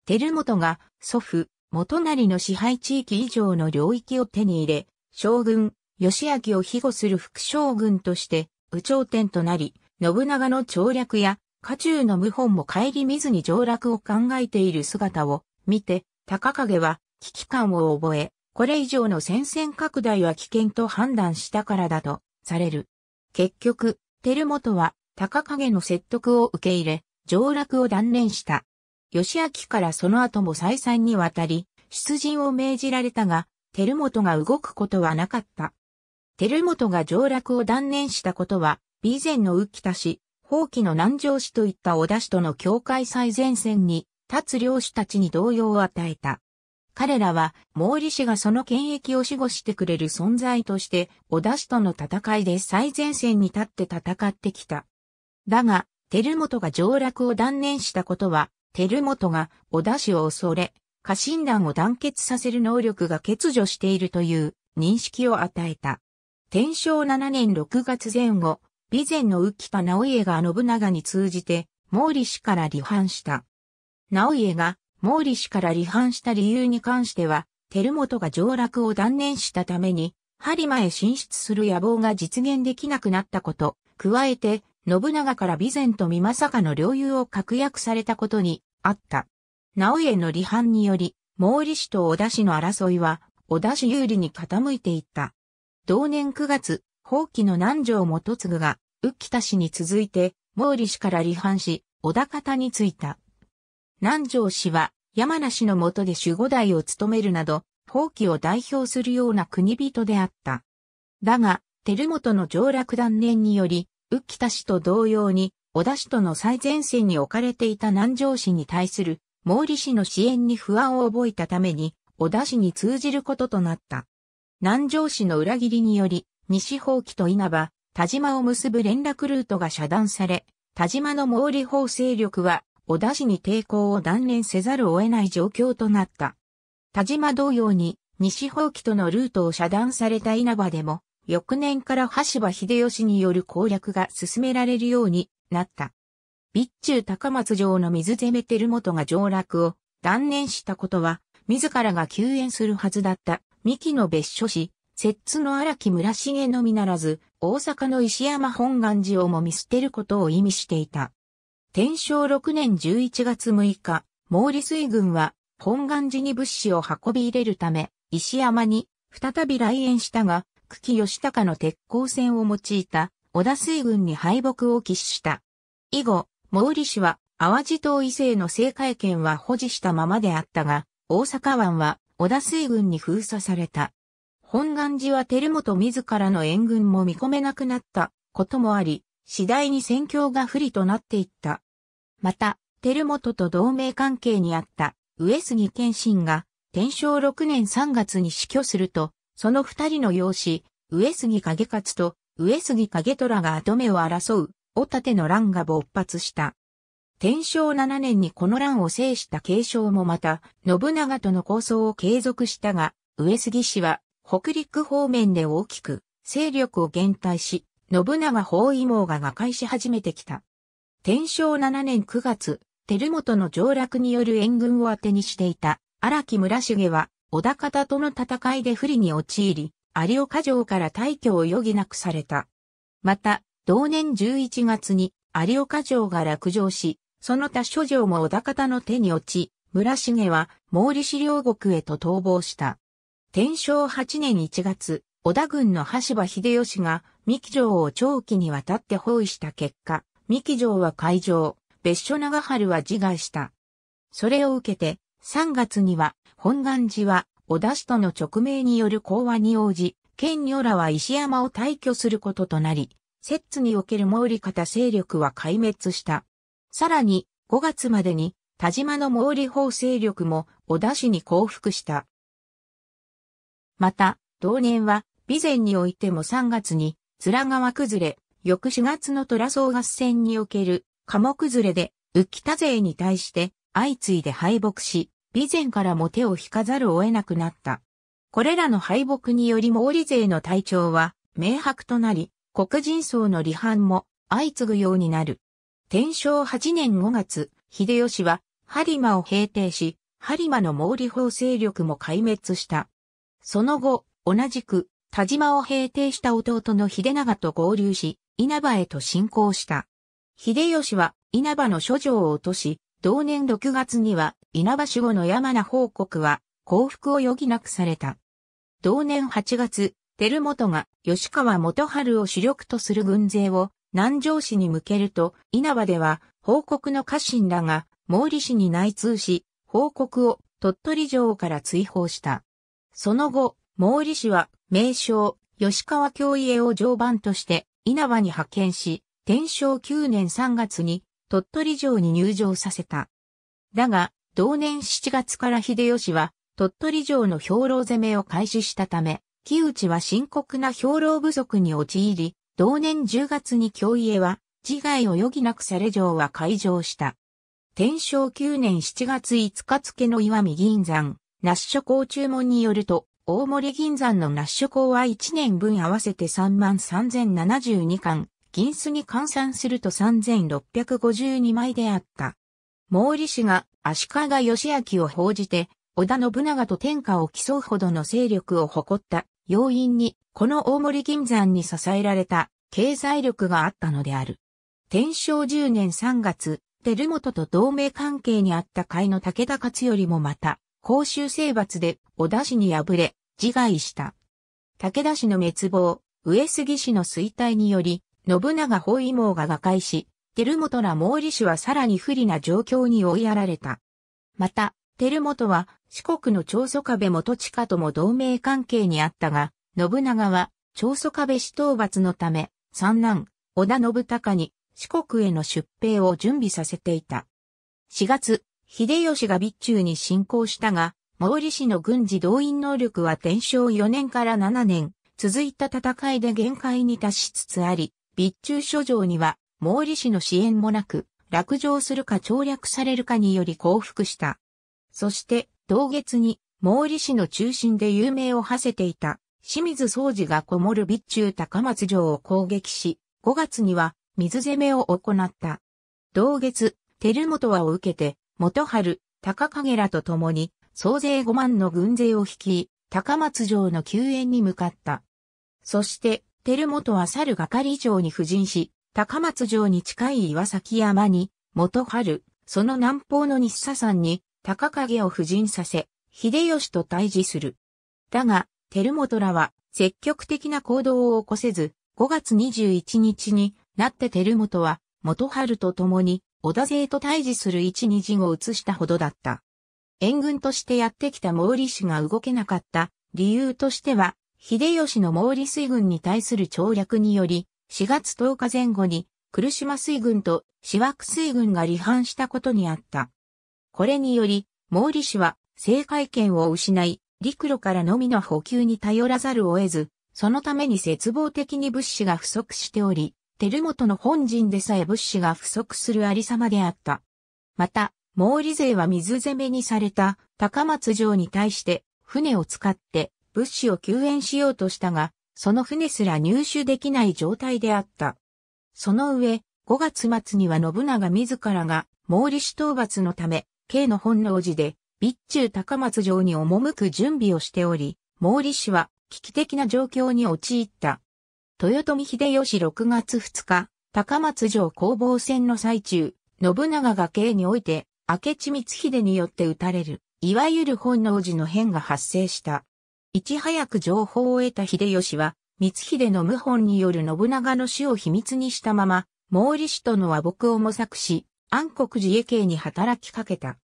照本が祖父、元成の支配地域以上の領域を手に入れ、将軍、義明を庇護する副将軍として、右頂点となり、信長の調略や、家中の謀反も顧みずに上落を考えている姿を見て、高影は危機感を覚え、これ以上の戦線拡大は危険と判断したからだとされる。結局、照元は高影の説得を受け入れ、上落を断念した。義明からその後も再三にわたり、出陣を命じられたが、モトが動くことはなかった。モトが上洛を断念したことは、備前の浮田氏、放棄の南城氏といった小田氏との境界最前線に立つ領主たちに動揺を与えた。彼らは、毛利氏がその権益を守護してくれる存在として、小田氏との戦いで最前線に立って戦ってきた。だが、モトが上洛を断念したことは、モトが小田氏を恐れ、家臣団を団結させる能力が欠如しているという認識を与えた。天正7年6月前後、備前の浮田直家が信長に通じて、毛利氏から離反した。直家が毛利氏から離反した理由に関しては、照本が上洛を断念したために、播磨へ進出する野望が実現できなくなったこと、加えて、信長から備前と美政の領有を確約されたことにあった。直江の離反により、毛利氏と織田氏の争いは、織田氏有利に傾いていった。同年9月、法規の南条元次が、浮田氏に続いて、毛利氏から離反し、織田方についた。南条氏は、山梨の下で守護代を務めるなど、法規を代表するような国人であった。だが、照本の上落断念により、浮田氏と同様に、織田氏との最前線に置かれていた南条氏に対する毛利氏の支援に不安を覚えたために、小田氏に通じることとなった。南城氏の裏切りにより、西方記と稲葉、田島を結ぶ連絡ルートが遮断され、田島の毛利法勢力は、小田氏に抵抗を断念せざるを得ない状況となった。田島同様に、西方記とのルートを遮断された稲葉でも、翌年から羽柴秀吉による攻略が進められるようになった。備中高松城の水攻めてる元が上落を断念したことは、自らが救援するはずだった、三木の別所氏、摂津の荒木村重のみならず、大阪の石山本願寺をも見捨てることを意味していた。天正6年11月6日、毛利水軍は、本願寺に物資を運び入れるため、石山に再び来園したが、久喜義高の鉄鋼船を用いた、織田水軍に敗北を喫した。以後、毛利氏は淡路島伊勢の制海権は保持したままであったが、大阪湾は小田水軍に封鎖された。本願寺は照本自らの援軍も見込めなくなったこともあり、次第に戦況が不利となっていった。また、照本と同盟関係にあった上杉謙信が天正6年3月に死去すると、その二人の養子、上杉景勝と上杉景虎が跡目を争うおたての乱が勃発した。天正7年にこの乱を制した継承もまた、信長との構想を継続したが、上杉氏は、北陸方面で大きく、勢力を減退し、信長包囲網が瓦解し始めてきた。天正7年9月、照本の上落による援軍を当てにしていた、荒木村重は、小田方との戦いで不利に陥り、有岡城から退去を余儀なくされた。また、同年11月に有岡城が落城し、その他諸城も小田方の手に落ち、村重は毛利氏領国へと逃亡した。天正8年1月、小田軍の橋場秀吉が三木城を長期にわたって包囲した結果、三木城は海城、別所長春は自害した。それを受けて、3月には本願寺は小田氏との直命による講和に応じ、県女らは石山を退去することとなり、摂津における毛利方勢力は壊滅した。さらに、5月までに、田島の毛利法勢力も小田氏に降伏した。また、同年は、備前においても3月に、面川崩れ、翌4月の虎総合戦における、目崩れで、浮田勢に対して、相次いで敗北し、備前からも手を引かざるを得なくなった。これらの敗北により毛利勢の体調は、明白となり、黒人層の離反も相次ぐようになる。天正8年5月、秀吉は、播磨を平定し、播磨の毛利法勢力も壊滅した。その後、同じく、田島を平定した弟の秀長と合流し、稲葉へと進攻した。秀吉は稲葉の諸城を落とし、同年6月には稲葉守護の山名報告は降伏を余儀なくされた。同年8月、輝元が吉川元春を主力とする軍勢を南城市に向けると、稲葉では報告の家臣らが毛利氏に内通し、報告を鳥取城から追放した。その後、毛利氏は名称吉川京家を常番として稲葉に派遣し、天正9年3月に鳥取城に入城させた。だが、同年7月から秀吉は鳥取城の兵糧攻めを開始したため、木内は深刻な兵糧不足に陥り、同年10月に京家は自害を余儀なくされ城は開城した。天正9年7月5日付の岩見銀山、那須諸公注文によると、大森銀山の那須諸公は1年分合わせて33,072巻、銀子に換算すると3,652枚であった。毛利氏が足利義明を報じて、織田信長と天下を競うほどの勢力を誇った要因に、この大森銀山に支えられた経済力があったのである。天正10年3月、照本と同盟関係にあった会の武田勝頼もまた、公衆征伐で小田氏に敗れ、自害した。武田氏の滅亡、上杉氏の衰退により、信長包囲網が瓦解し、照本ら毛利氏はさらに不利な状況に追いやられた。また、モトは四国の長祖壁元地下とも同盟関係にあったが、信長は長祖壁部氏討伐のため、三男、織田信孝に四国への出兵を準備させていた。4月、秀吉が備中に侵攻したが、毛利氏の軍事動員能力は天正4年から7年、続いた戦いで限界に達しつつあり、備中諸城には毛利氏の支援もなく、落城するか調略されるかにより降伏した。そして、同月に、毛利市の中心で有名を馳せていた、清水総司がこもる備中高松城を攻撃し、5月には、水攻めを行った。同月、照本はを受けて、元春、高影らと共に、総勢5万の軍勢を率い、高松城の救援に向かった。そして、照本は猿係城に布陣し、高松城に近い岩崎山に、元春、その南方の西佐山に、高影を布陣させ、秀吉と対峙する。だが、照本らは積極的な行動を起こせず、5月21日になって照本は元春と共に織田勢と対峙する一二陣を移したほどだった。援軍としてやってきた毛利氏が動けなかった理由としては、秀吉の毛利水軍に対する調略により、4月10日前後に、来島水軍と四枠水軍が離反したことにあった。これにより、毛利氏は政界権を失い、陸路からのみの補給に頼らざるを得ず、そのために絶望的に物資が不足しており、照本の本陣でさえ物資が不足するありさまであった。また、毛利勢は水攻めにされた高松城に対して船を使って物資を救援しようとしたが、その船すら入手できない状態であった。その上、5月末には信長自らが毛利氏討伐のため慶の本能寺で、備中高松城に赴く準備をしており、毛利氏は危機的な状況に陥った。豊臣秀吉6月2日、高松城攻防戦の最中、信長が慶において、明智光秀によって撃たれる、いわゆる本能寺の変が発生した。いち早く情報を得た秀吉は、光秀の謀反による信長の死を秘密にしたまま、毛利氏との和睦を模索し、安国寺家系に働きかけた。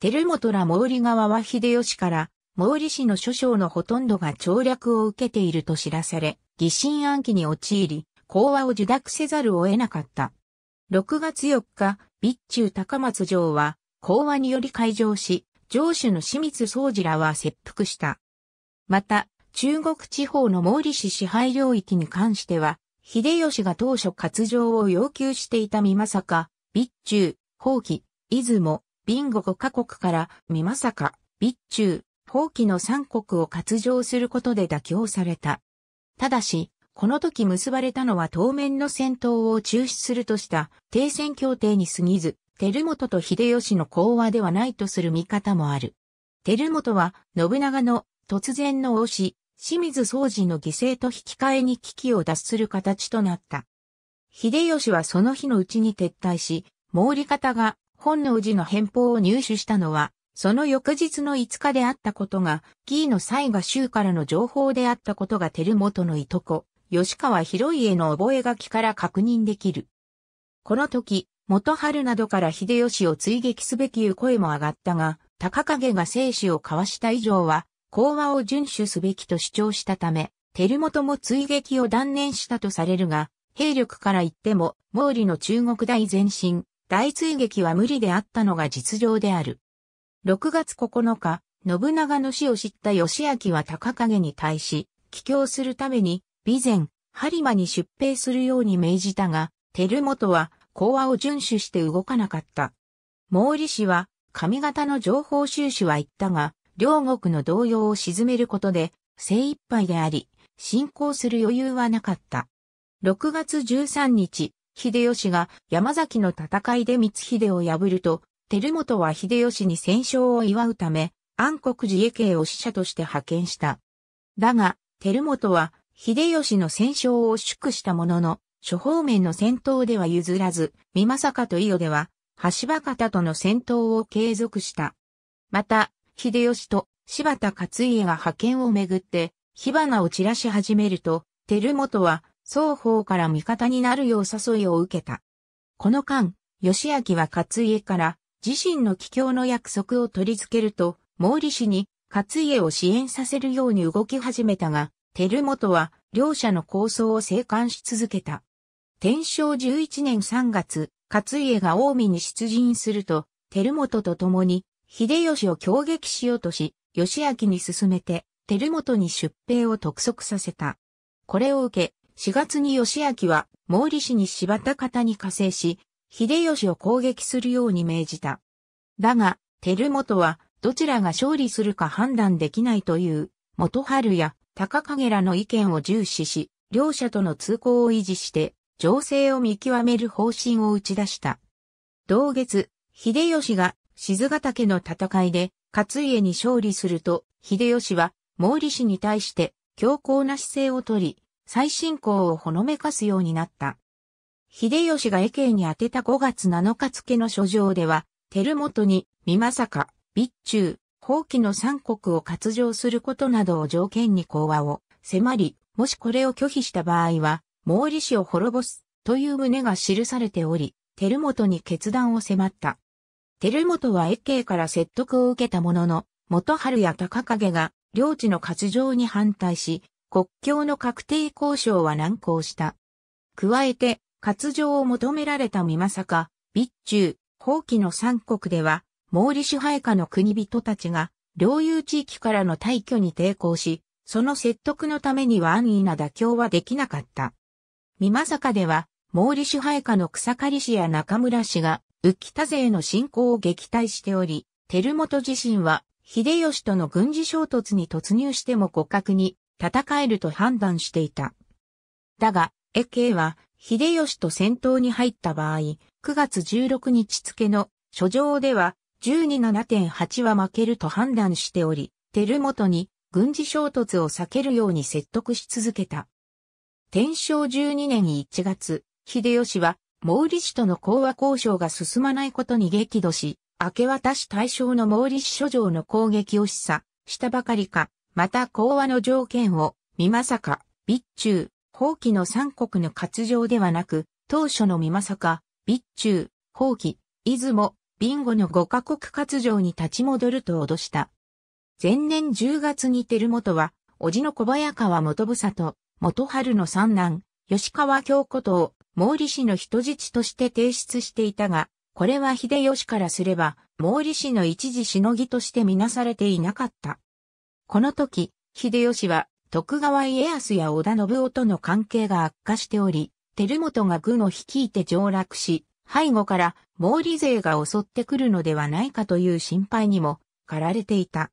照本ら毛利側は秀吉から毛利氏の諸将のほとんどが調略を受けていると知らされ、疑心暗鬼に陥り、講話を受諾せざるを得なかった。6月4日、備中高松城は講話により開場し、城主の清水宗次らは切腹した。また、中国地方の毛利氏支配領域に関しては、秀吉が当初割譲を要求していた美さか、備中、放棄、出雲、ビンゴ5カ国から美まさか、備中、放棄の3国を割譲することで妥協された。ただし、この時結ばれたのは当面の戦闘を中止するとした停戦協定に過ぎず、照本と秀吉の講和ではないとする見方もある。照本は信長の突然の推し、清水総司の犠牲と引き換えに危機を脱する形となった。秀吉はその日のうちに撤退し、毛利方が本能寺の返報を入手したのは、その翌日の5日であったことが、ギーの才が州からの情報であったことが照元のいとこ、吉川広家の覚書から確認できる。この時、元春などから秀吉を追撃すべきいう声も上がったが、高影が生死を交わした以上は、講和を遵守すべきと主張したため、照元も追撃を断念したとされるが、兵力から言っても、毛利の中国大前進、大追撃は無理であったのが実情である。6月9日、信長の死を知った義明は高影に対し、帰郷するために、備前、播磨に出兵するように命じたが、照元は、講和を遵守して動かなかった。毛利氏は、上方の情報収集は言ったが、両国の動揺を鎮めることで、精一杯であり、進行する余裕はなかった。6月13日、秀吉が山崎の戦いで光秀を破ると、照元は秀吉に戦勝を祝うため、暗黒寺家系を使者として派遣した。だが、照元は秀吉の戦勝を祝したものの、諸方面の戦闘では譲らず、美政と伊予では、橋場方との戦闘を継続した。また、秀吉と柴田勝家が派遣をめぐって、火花を散らし始めると、照元は双方から味方になるよう誘いを受けた。この間、義明は勝家から自身の帰郷の約束を取り付けると、毛利氏に勝家を支援させるように動き始めたが、照元は両者の構想を静観し続けた。天正11年3月、勝家が近江に出陣すると、照元と共に、秀吉を攻撃しようとし、義明に進めて、照元に出兵を督促させた。これを受け、4月に義明は毛利氏に柴田方に加勢し、秀吉を攻撃するように命じた。だが、照元はどちらが勝利するか判断できないという、元春や高影らの意見を重視し、両者との通行を維持して、情勢を見極める方針を打ち出した。同月、秀吉が静ヶ岳の戦いで勝家に勝利すると、秀吉は毛利氏に対して強硬な姿勢をとり、再進行をほのめかすようになった。秀吉が江慶に宛てた5月7日付の書状では、照元に、美政備中、放棄の三国を割上することなどを条件に講和を迫り、もしこれを拒否した場合は、毛利氏を滅ぼすという旨が記されており、照元に決断を迫った。照元は越慶から説得を受けたものの、元春や高影が領地の割上に反対し、国境の確定交渉は難航した。加えて、割譲を求められた美政備中、放棄の三国では、毛利支配下の国人たちが、領有地域からの退去に抵抗し、その説得のためには安易な妥協はできなかった。美政では、毛利支配下の草刈氏や中村氏が、浮田勢の侵攻を撃退しており、照本自身は、秀吉との軍事衝突に突入しても互角に戦えると判断していた。だが、AK は、秀吉と戦闘に入った場合、9月16日付の書状では、12.7.8は負けると判断しており、照元に軍事衝突を避けるように説得し続けた。天正12年1月、秀吉は、毛利氏との講和交渉が進まないことに激怒し、明け渡し対象の毛利氏書状の攻撃を示唆したばかりか、また講和の条件を、美政備中、法規の三国の割譲ではなく、当初の美政備中、法規、出雲、ビンゴの五カ国割譲に立ち戻ると脅した。前年10月に照元は、叔父の小早川元房と、元春の三男、吉川京子と、毛利氏の人質として提出していたが、これは秀吉からすれば、毛利氏の一時しのぎとしてみなされていなかった。この時、秀吉は徳川家康や織田信夫との関係が悪化しており、照元が軍を率いて上洛し、背後から毛利勢が襲ってくるのではないかという心配にも駆られていた。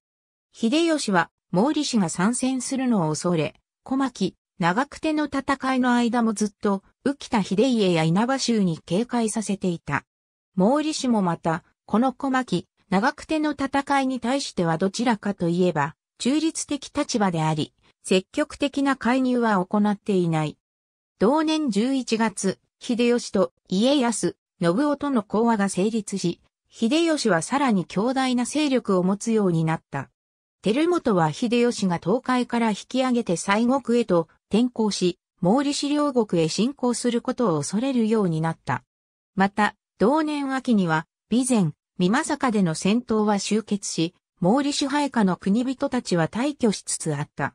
秀吉は毛利氏が参戦するのを恐れ、小牧、長久手の戦いの間もずっと、浮田秀家や稲葉州に警戒させていた。毛利氏もまた、この小牧、長久手の戦いに対してはどちらかといえば、中立的立場であり、積極的な介入は行っていない。同年11月、秀吉と家康、信夫との講和が成立し、秀吉はさらに強大な勢力を持つようになった。照元は秀吉が東海から引き上げて西国へと転向し、毛利氏両国へ侵攻することを恐れるようになった。また、同年秋には、備前、美正での戦闘は終結し、毛利支配下の国人たちは退去しつつあった。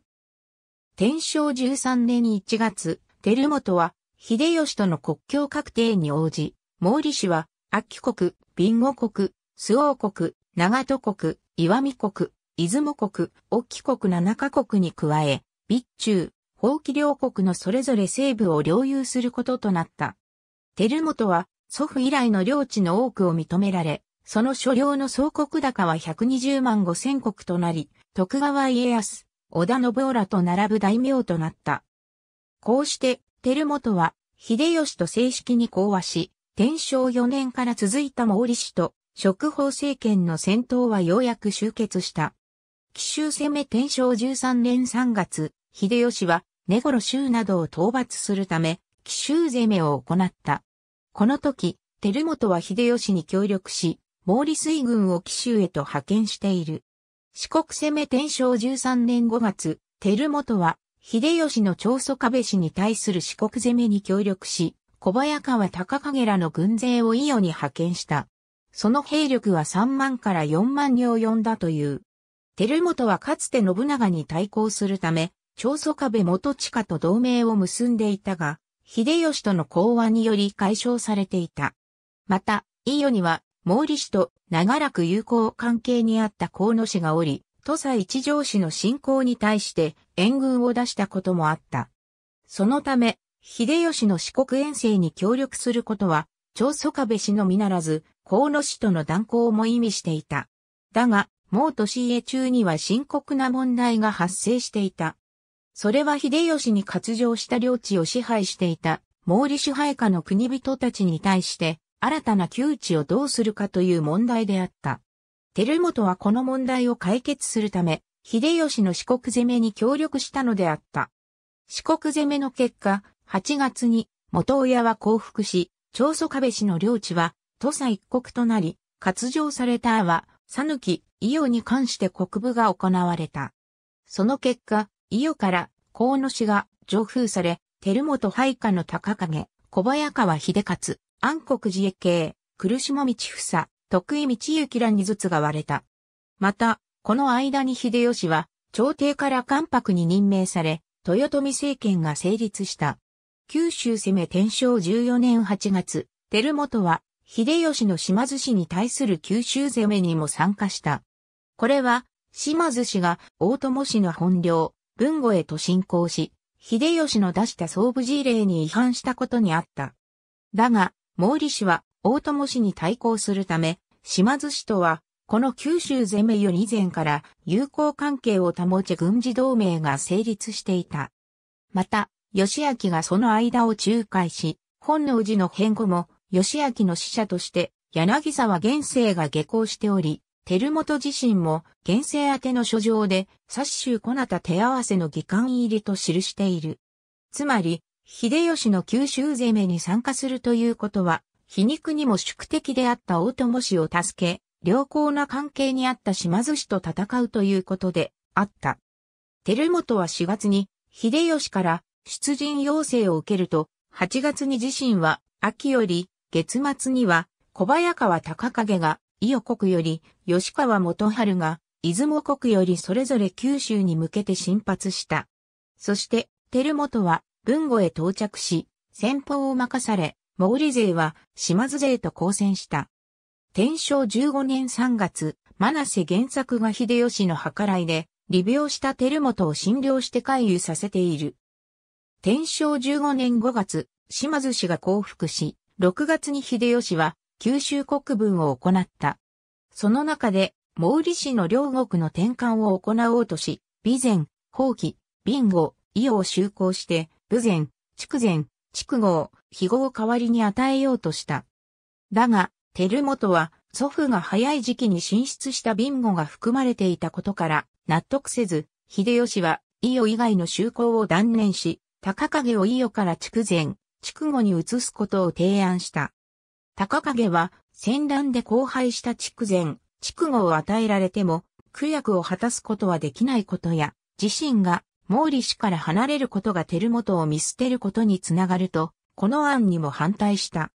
天正13年1月、照本は、秀吉との国境確定に応じ、毛利氏は、秋国、ビンゴ国、周王国、長戸国、岩見国、出雲国、沖国7カ国に加え、備中、法規両国のそれぞれ西部を領有することとなった。モトは、祖父以来の領地の多くを認められ、その所領の総国高は120万5千国となり、徳川家康、織田信夫らと並ぶ大名となった。こうして、照本は、秀吉と正式に講和し、天正4年から続いた毛利氏と、職法政権の戦闘はようやく終結した。奇襲攻め天正13年3月、秀吉は、根頃州などを討伐するため、奇襲攻めを行った。この時、照本は秀吉に協力し、毛利水軍を紀州へと派遣している。四国攻め天正13年5月、照元は、秀吉の長祖壁氏に対する四国攻めに協力し、小早川高影らの軍勢を伊予に派遣した。その兵力は3万から4万に及んだという。照元はかつて信長に対抗するため、長祖壁元地下と同盟を結んでいたが、秀吉との講和により解消されていた。また、伊予には毛利氏と長らく友好関係にあった河野氏がおり、土佐一条氏の侵攻に対して援軍を出したこともあった。そのため、秀吉の四国遠征に協力することは、長宗我部氏のみならず、河野氏との断交も意味していた。だが、もう年家中には深刻な問題が発生していた。それは秀吉に割譲した領地を支配していた毛利支配下の国人たちに対して、新たな窮地をどうするかという問題であった。照本はこの問題を解決するため、秀吉の四国攻めに協力したのであった。四国攻めの結果、8月に元親は降伏し、長祖壁氏の領地は土佐一国となり、割譲されたは、讃き、伊予に関して国部が行われた。その結果、伊予から河野氏が上封され、照本配下の高影、小早川秀勝、暗黒寺へ系、苦しも道房、徳井道行らにずつが割れた。また、この間に秀吉は、朝廷から関白に任命され、豊臣政権が成立した。九州攻め天正14年8月、照元は、秀吉の島津氏に対する九州攻めにも参加した。これは、島津氏が大友氏の本領、文後へと進行し、秀吉の出した総武事例に違反したことにあった。だが、毛利氏は大友氏に対抗するため、島津氏とは、この九州攻めより以前から友好関係を保ち軍事同盟が成立していた。また、義明がその間を仲介し、本能寺の変後も、義明の使者として、柳沢元生が下校しており、照本自身も玄生宛ての書状で、冊州こなた手合わせの議官入りと記している。つまり、秀吉の九州攻めに参加するということは、皮肉にも宿敵であった大友氏を助け、良好な関係にあった島津氏と戦うということであった。照本は4月に、秀吉から出陣要請を受けると、8月に自身は秋より、月末には小早川高影が伊予国より、吉川元春が出雲国よりそれぞれ九州に向けて進発した。そして、照本は文後へ到着し、先方を任され、毛利勢は島津勢と交戦した。天正15年3月、真瀬原作が秀吉の計らいで、利病した照本を診療して回遊させている。天正15年5月、島津氏が降伏し、6月に秀吉は九州国分を行った。その中で、毛利氏の両国の転換を行おうとし、備前、放棄、備後、伊予を就航して、武前、筑前、筑を肥後を代わりに与えようとした。だが、照元は、祖父が早い時期に進出したビンゴが含まれていたことから、納得せず、秀吉は、伊予以外の就航を断念し、高影を伊予から筑前、筑後に移すことを提案した。高影は、戦乱で荒廃した筑前、筑後を与えられても、苦役を果たすことはできないことや、自身が毛利氏から離れることが輝元を見捨てることにつながると、この案にも反対した。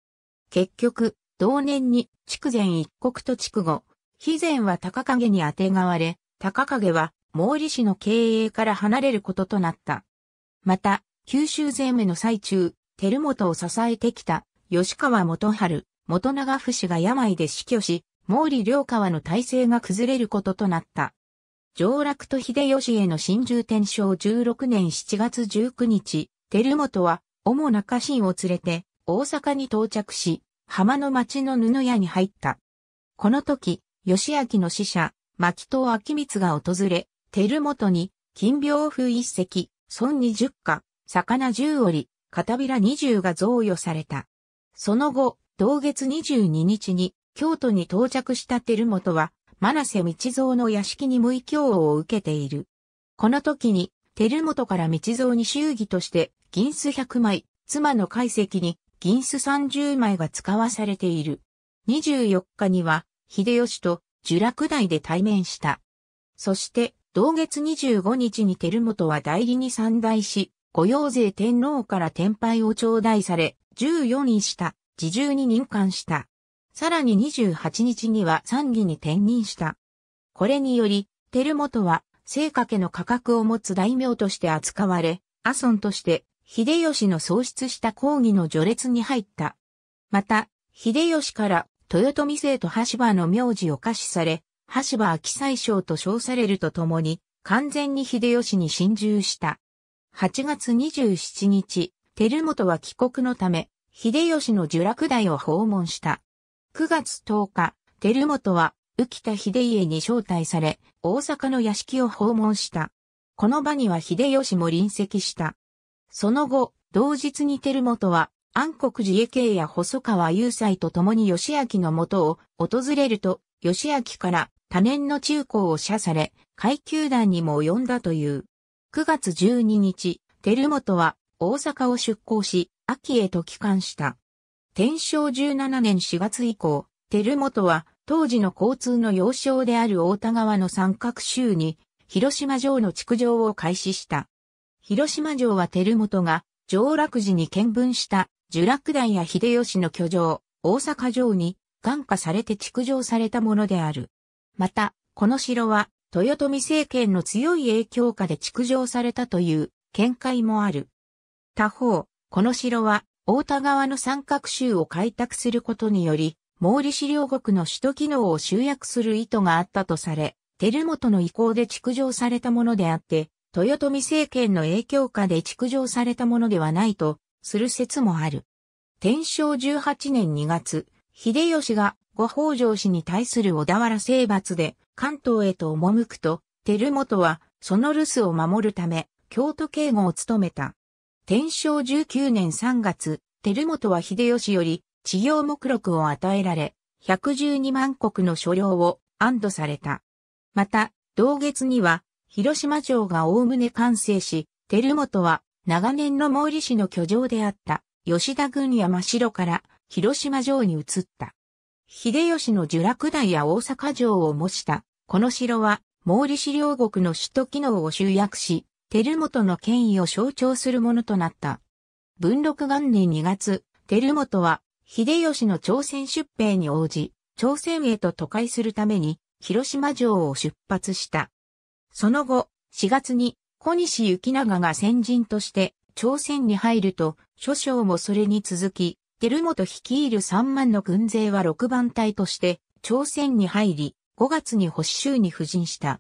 結局、同年に筑前一国と筑後、肥前は高影にあてがわれ、高影は毛利氏の経営から離れることとなった。また、九州前目の最中、輝元を支えてきた吉川元春、元長府氏が病で死去し、毛利良川の体制が崩れることとなった。上洛と秀吉への新獣天正16年7月19日、照元は主な家臣を連れて大阪に到着し、浜の町の布屋に入った。この時、義明の使者、牧藤明光が訪れ、照元に金屏風一隻、孫二十家、魚十折、片びら二十が贈与された。その後、同月22日に京都に到着した照元は、真瀬道蔵の屋敷に無意教を受けている。この時に、照本から道蔵に祝儀として、銀子100枚、妻の解析に、銀子30枚が使わされている。24日には、秀吉と、呪落台で対面した。そして、同月25日に照本は代理に参代し、御用税天皇から天敗を頂戴され、14人した、自重に任官した。さらに28日には参議に転任した。これにより、照元は、聖家家の価格を持つ大名として扱われ、阿孫として、秀吉の喪失した抗議の序列に入った。また、秀吉から豊臣姓と橋場の名字を可視され、橋場秋祭相と称されるとともに、完全に秀吉に侵入した。8月27日、照元は帰国のため、秀吉の受落台を訪問した。9月10日、照本は、浮田秀家に招待され、大阪の屋敷を訪問した。この場には秀吉も臨席した。その後、同日に照本は、安国寺家系や細川雄斎と共に吉明のもとを訪れると、吉明から多年の中高を謝され、階級団にも及んだという。9月12日、照本は大阪を出港し、秋へと帰還した。天正17年4月以降、照本は当時の交通の要衝である大田川の三角州に広島城の築城を開始した。広島城は照本が上洛時に見聞した樹落台や秀吉の居城、大阪城に眼下されて築城されたものである。また、この城は豊臣政権の強い影響下で築城されたという見解もある。他方、この城は大田川の三角州を開拓することにより、毛利氏両国の首都機能を集約する意図があったとされ、照本の意向で築城されたものであって、豊臣政権の影響下で築城されたものではないと、する説もある。天正18年2月、秀吉が御北条氏に対する小田原征伐で関東へと赴くと、照本はその留守を守るため、京都警護を務めた。天正19年3月、照本は秀吉より、治療目録を与えられ、112万国の所領を安堵された。また、同月には、広島城がおおむね完成し、照本は、長年の毛利氏の居城であった、吉田軍山城から、広島城に移った。秀吉の聚楽台や大阪城を模した、この城は、毛利氏両国の首都機能を集約し、照本の権威を象徴するものとなった。文禄元年2月、照本は、秀吉の朝鮮出兵に応じ、朝鮮へと都会するために、広島城を出発した。その後、4月に、小西行長が先人として、朝鮮に入ると、諸将もそれに続き、照本率いる3万の軍勢は6番隊として、朝鮮に入り、5月に保守州に布陣した。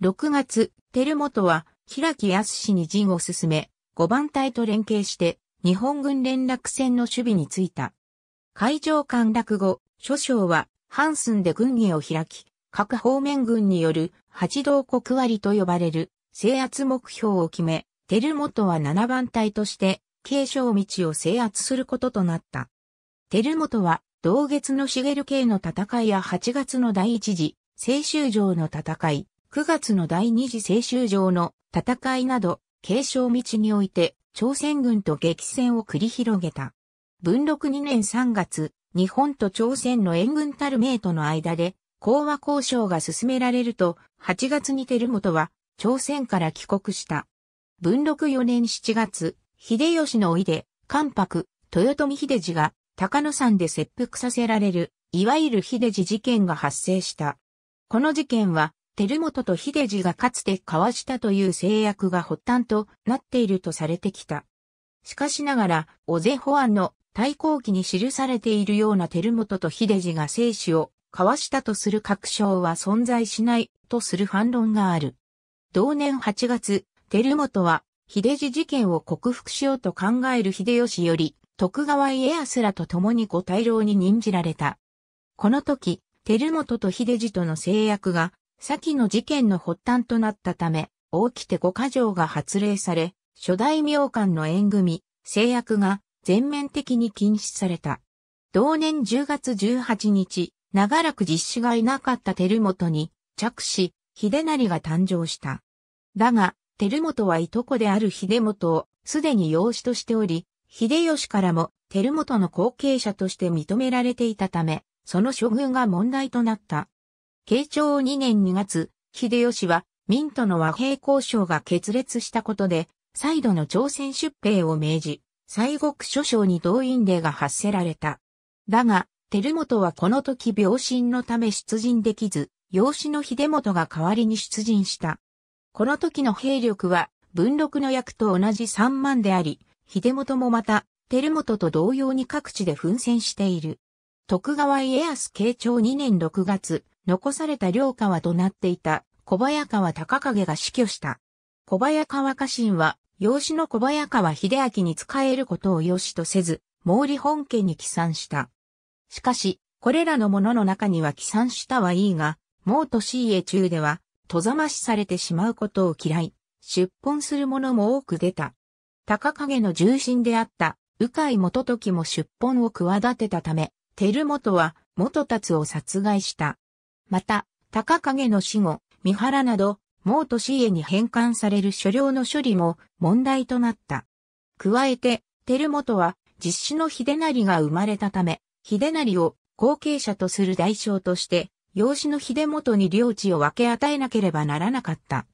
6月、照本は、平木康に陣を進め、5番隊と連携して、日本軍連絡船の守備についた。海上陥落後、諸将は、ハンスンで軍議を開き、各方面軍による八道国割と呼ばれる制圧目標を決め、テルモトは7番隊として、継承道を制圧することとなった。テルモトは、同月のシゲル系の戦いや8月の第一次、青州城の戦い、9月の第二次青州城の戦いなど、継承道において、朝鮮軍と激戦を繰り広げた。文禄2年3月、日本と朝鮮の援軍たる名との間で、講和交渉が進められると、8月に照本は、朝鮮から帰国した。文禄4年7月、秀吉のいで、関白、豊臣秀次が、高野山で切腹させられる、いわゆる秀次事件が発生した。この事件は、照本と秀次がかつて交わしたという制約が発端となっているとされてきた。しかしながら、オゼホアンの対抗期に記されているような照本と秀次が生死を交わしたとする確証は存在しないとする反論がある。同年8月、照本は秀次事件を克服しようと考える秀吉より、徳川家康らと共にご大老に任じられた。この時、照本と秀次との制約が先の事件の発端となったため、大きて五箇条が発令され、初代明官の縁組、制約が全面的に禁止された。同年10月18日、長らく実施がいなかった照本に、着手、秀成が誕生した。だが、照本はいとこである秀本をすでに養子としており、秀吉からも照本の後継者として認められていたため、その処遇が問題となった。慶長2年2月、秀吉は、民との和平交渉が決裂したことで、再度の朝鮮出兵を命じ、西国諸将に動員令が発せられた。だが、照本はこの時病身のため出陣できず、養子の秀元が代わりに出陣した。この時の兵力は、文禄の役と同じ3万であり、秀元もまた、照本と同様に各地で奮戦している。徳川家康慶長2年6月、残された両川となっていた小早川高影が死去した。小早川家臣は、養子の小早川秀明に仕えることを良しとせず、毛利本家に帰参した。しかし、これらのものの中には帰参したはいいが、もう年家中では、戸ざましされてしまうことを嫌い、出奔する者も多く出た。高影の重臣であった、鵜飼元時も出奔を企てたため、照元は元達を殺害した。また、高影の死後、三原など、毛都市へに返還される所領の処理も問題となった。加えて、照本は実子の秀成が生まれたため、秀成を後継者とする代償として、養子の秀元に領地を分け与えなければならなかった。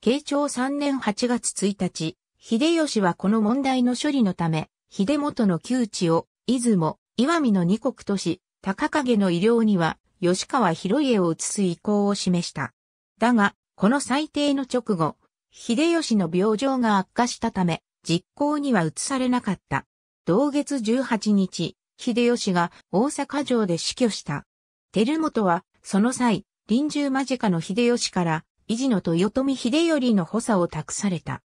慶長3年8月1日、秀吉はこの問題の処理のため、秀元の旧地を、出雲、岩見の二国都市、高影の医療には、吉川博家を移す意向を示した。だが、この裁定の直後、秀吉の病状が悪化したため、実行には移されなかった。同月18日、秀吉が大阪城で死去した。照本は、その際、臨終間近の秀吉から、維持の豊臣秀頼の補佐を託された。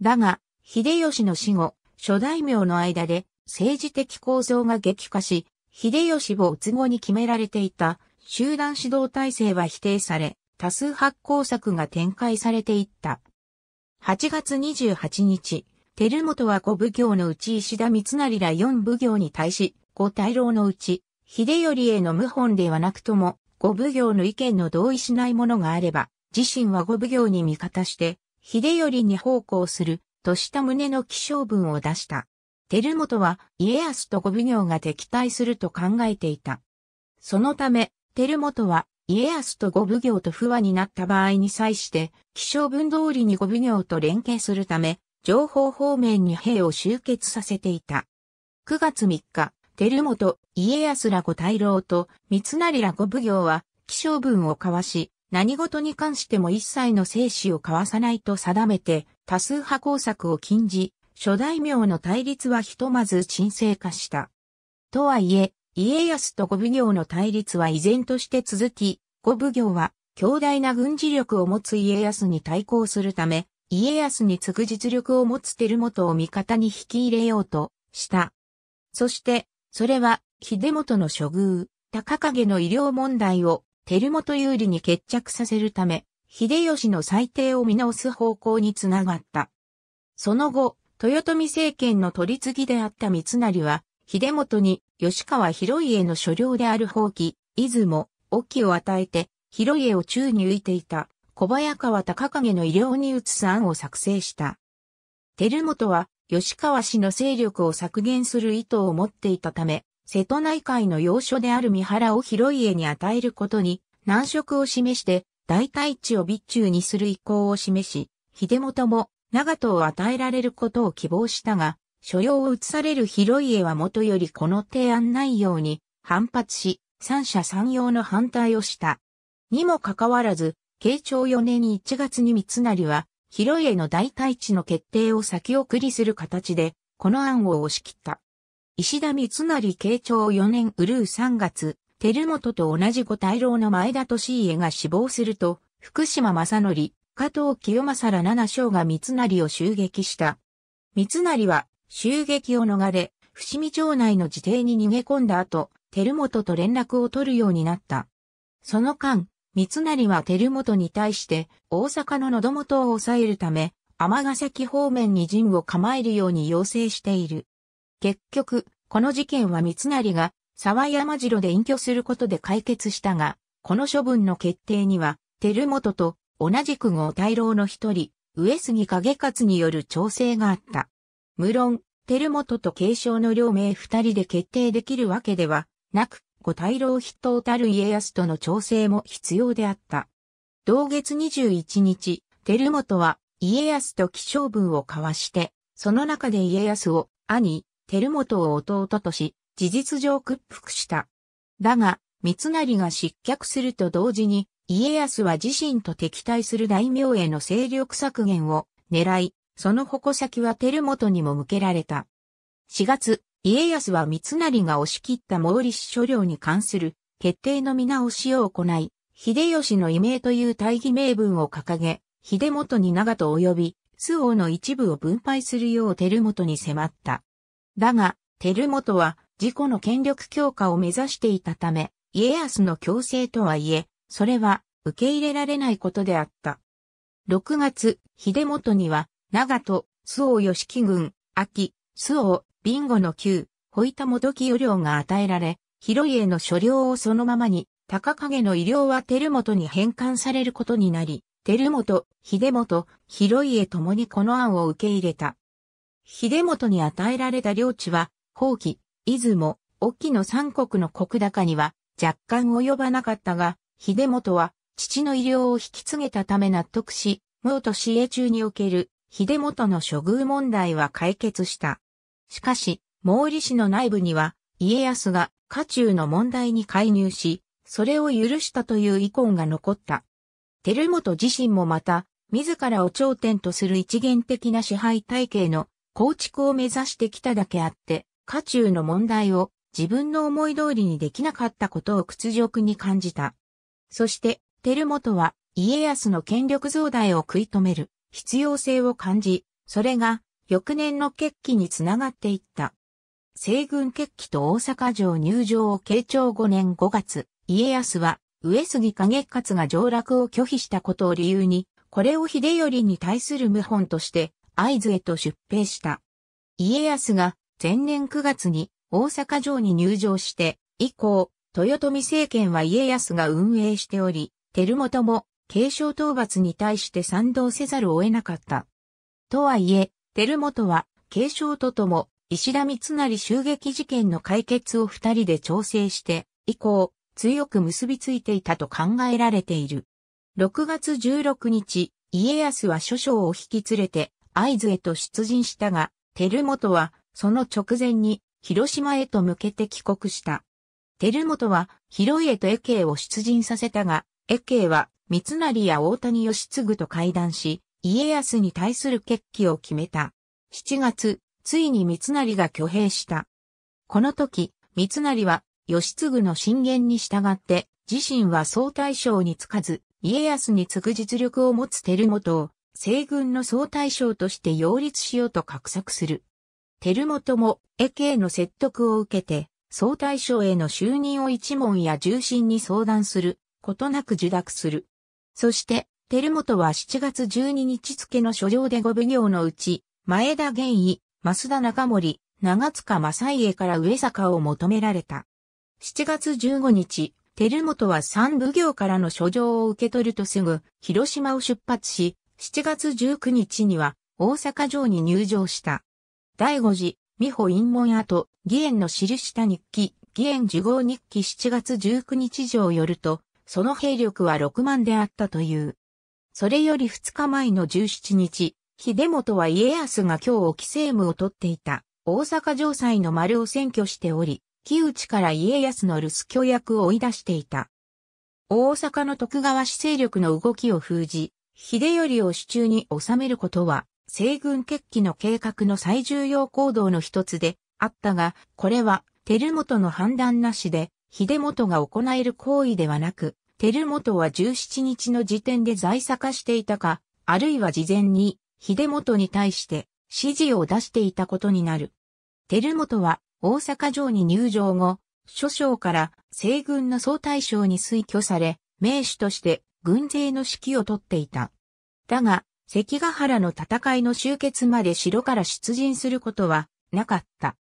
だが、秀吉の死後、諸大名の間で政治的構造が激化し、秀吉をつ後に決められていた集団指導体制は否定され、多数発行策が展開されていった。8月28日、照本は5奉行のうち石田三成ら4奉行に対し、5大老のうち、秀頼への謀反ではなくとも、5奉行の意見の同意しないものがあれば、自身は5奉行に味方して、秀頼に奉公する、とした旨の起承文を出した。照本は家康と5奉行が敵対すると考えていた。そのため、輝元は、家康と五奉行と不和になった場合に際して、気象分通りに五奉行と連携するため、情報方面に兵を集結させていた。9月3日、輝元、家康ら五大老と三成ら五奉行は、気象文を交わし、何事に関しても一切の生死を交わさないと定めて、多数派工作を禁じ、諸大名の対立はひとまず沈静化した。とはいえ、家康と五奉行の対立は依然として続き、五奉行は強大な軍事力を持つ家康に対抗するため、家康に次ぐ実力を持つ輝元を味方に引き入れようとした。そして、それは、秀元の処遇、高影の医療問題を輝元有利に決着させるため、秀吉の裁定を見直す方向につながった。その後、豊臣政権の取り次ぎであった三成は、秀元に吉川広家の所領である法規、出雲、沖を与えて、広家を宙に浮いていた、小早川高影の医療に移す案を作成した。照本は、吉川氏の勢力を削減する意図を持っていたため、瀬戸内海の要所である三原を広家に与えることに、難色を示して、代替地を備中にする意向を示し、秀元も長門を与えられることを希望したが、所要を移される広家はもとよりこの提案内容に反発し、三者三様の反対をした。にもかかわらず、慶長4年1月に三成は、広家の大替地の決定を先送りする形で、この案を押し切った。石田三成慶長4年うるう3月、照本と同じ五大老の前田利家が死亡すると、福島正則、加藤清正ら七将が三成を襲撃した。三成は襲撃を逃れ、伏見町内の自邸に逃げ込んだ後、照本と連絡を取るようになった。その間、三成は照本に対して大阪の喉元を抑えるため、尼崎方面に陣を構えるように要請している。結局、この事件は三成が沢山城で隠居することで解決したが、この処分の決定には、照本と同じく後大老の一人、上杉景勝による調整があった。無論、テルモトと継承の両名二人で決定できるわけではなく、五大老筆頭たる家康との調整も必要であった。同月21日、テルモトは家康と気象文を交わして、その中で家康を兄、テルモトを弟とし、事実上屈服した。だが、三成が失脚すると同時に、家康は自身と敵対する大名への勢力削減を狙い、その矛先は輝元にも向けられた。4月、家康は三成が押し切った毛利氏諸領に関する決定の見直しを行い、秀吉の異名という大義名分を掲げ、秀元に長と及び、周王の一部を分配するよう輝元に迫った。だが、輝元は自己の権力強化を目指していたため、家康の強制とはいえ、それは受け入れられないことであった。6月、秀元には長戸、周防義貴軍、秋、周防、ビンゴの旧、保板元清領が与えられ、広家の所領をそのままに、高影の医療は照本に返還されることになり、照本、秀本、広家ともにこの案を受け入れた。秀本に与えられた領地は、宝器、出雲、沖の三国の国高には若干及ばなかったが、秀本は父の医療を引き継げたため納得し、元市営中における秀元の処遇問題は解決した。しかし、毛利氏の内部には、家康が家中の問題に介入し、それを許したという遺恨が残った。照本自身もまた、自らを頂点とする一元的な支配体系の構築を目指してきただけあって、家中の問題を自分の思い通りにできなかったことを屈辱に感じた。そして、照本は家康の権力増大を食い止める必要性を感じ、それが翌年の決起につながっていった。西軍決起と大阪城入城を慶長5年5月、家康は上杉景勝が上洛を拒否したことを理由に、これを秀頼に対する謀反として合図へと出兵した。家康が前年9月に大阪城に入城して、以降、豊臣政権は家康が運営しており、照本も継承討伐に対して賛同せざるを得なかった。とはいえ、照元は、継承ととも、石田三成襲撃事件の解決を二人で調整して、以降、強く結びついていたと考えられている。6月16日、家康は諸将を引き連れて、合津へと出陣したが、照元は、その直前に、広島へと向けて帰国した。照元は、広家と江慶を出陣させたが、江慶は、三成や大谷義継と会談し、家康に対する決起を決めた。7月、ついに三成が挙兵した。この時、三成は、義継の進言に従って、自身は総大将につかず、家康に次ぐ実力を持つ照元を、西軍の総大将として擁立しようと画策する。照元も、駅への説得を受けて、総大将への就任を一門や重臣に相談する、ことなく受諾する。そして、照本は7月12日付の書状で5奉行のうち、前田玄義、増田中森、長塚正家から上坂を求められた。7月15日、照本は三奉行からの書状を受け取るとすぐ、広島を出発し、7月19日には、大阪城に入城した。第5次、美穂陰門跡、義援の記した日記、義援受号日記7月19日上よると、その兵力は6万であったという。それより2日前の17日、秀元は家康が京を規政務を取っていた大阪城塞の丸を占拠しており、木内から家康の留守居役を追い出していた。大阪の徳川氏勢力の動きを封じ、秀頼を手中に収めることは、西軍決起の計画の最重要行動の一つであったが、これは、照元の判断なしで、秀元が行える行為ではなく、モ元は17日の時点で在坂していたか、あるいは事前に、秀元に対して指示を出していたことになる。モ元は大阪城に入城後、諸将から西軍の総大将に推挙され、名手として軍勢の指揮を取っていた。だが、関ヶ原の戦いの終結まで城から出陣することはなかった。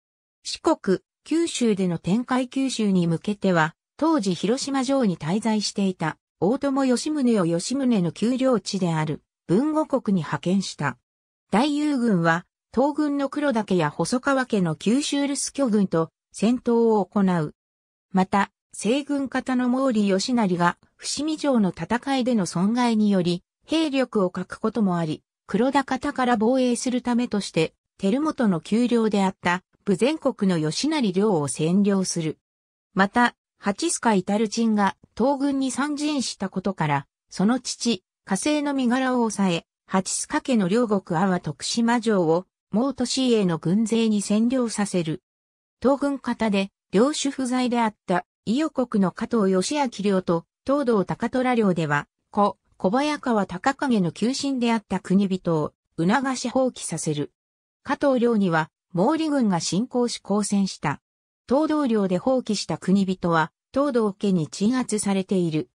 四国、九州での展開九州に向けては、当時広島城に滞在していた大友義宗を義宗の丘陵地である文後国に派遣した。大友軍は東軍の黒岳や細川家の九州留守居軍と戦闘を行う。また、西軍方の毛利義成が伏見城の戦いでの損害により兵力を欠くこともあり、黒田方から防衛するためとして、照本の丘陵であった、武全国の義成領を占領する。また、ハチスカ・イタルチンが東軍に参陣したことから、その父、火星の身柄を抑え、ハチスカ家の両国阿波徳島城を、毛都市への軍勢に占領させる。東軍方で、領主不在であった、伊予国の加藤義明領と、東道高虎領では、故、小早川高影の旧心であった国人を、促し放棄させる。加藤領には、毛利軍が侵攻し交戦した。東道領で放棄した国人は、東道家に鎮圧されている。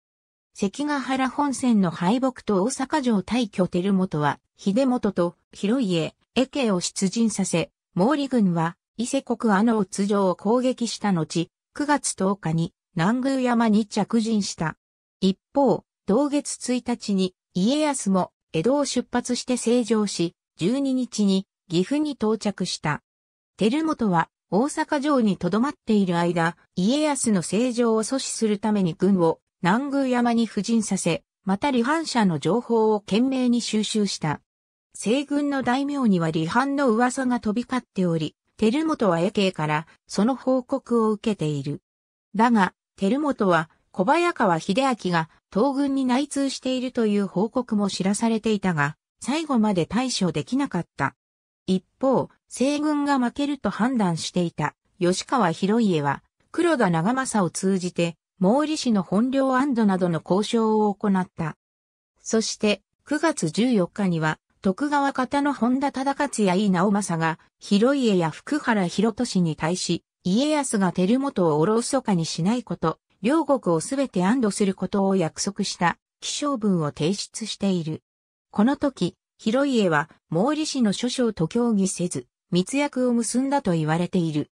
関ヶ原本線の敗北と大阪城退去照元は、秀元と広家、江家を出陣させ、毛利軍は伊勢国阿の津城を攻撃した後、9月10日に南宮山に着陣した。一方、同月1日に家康も江戸を出発して成城し、12日に岐阜に到着した。照元は大阪城に留まっている間、家康の正常を阻止するために軍を南宮山に布陣させ、また離反者の情報を懸命に収集した。西軍の大名には離反の噂が飛び交っており、照本は江慶からその報告を受けている。だが、照本は小早川秀明が東軍に内通しているという報告も知らされていたが、最後まで対処できなかった。一方、西軍が負けると判断していた吉川広家は、黒田長政を通じて、毛利氏の本領安堵などの交渉を行った。そして、9月14日には、徳川方の本田忠勝や井直政が、広家や福原広利に対し、家康が照元をおろそかにしないこと、両国をすべて安堵することを約束した、起承文を提出している。この時、広家は毛利氏の諸将と協議せず、密約を結んだと言われている。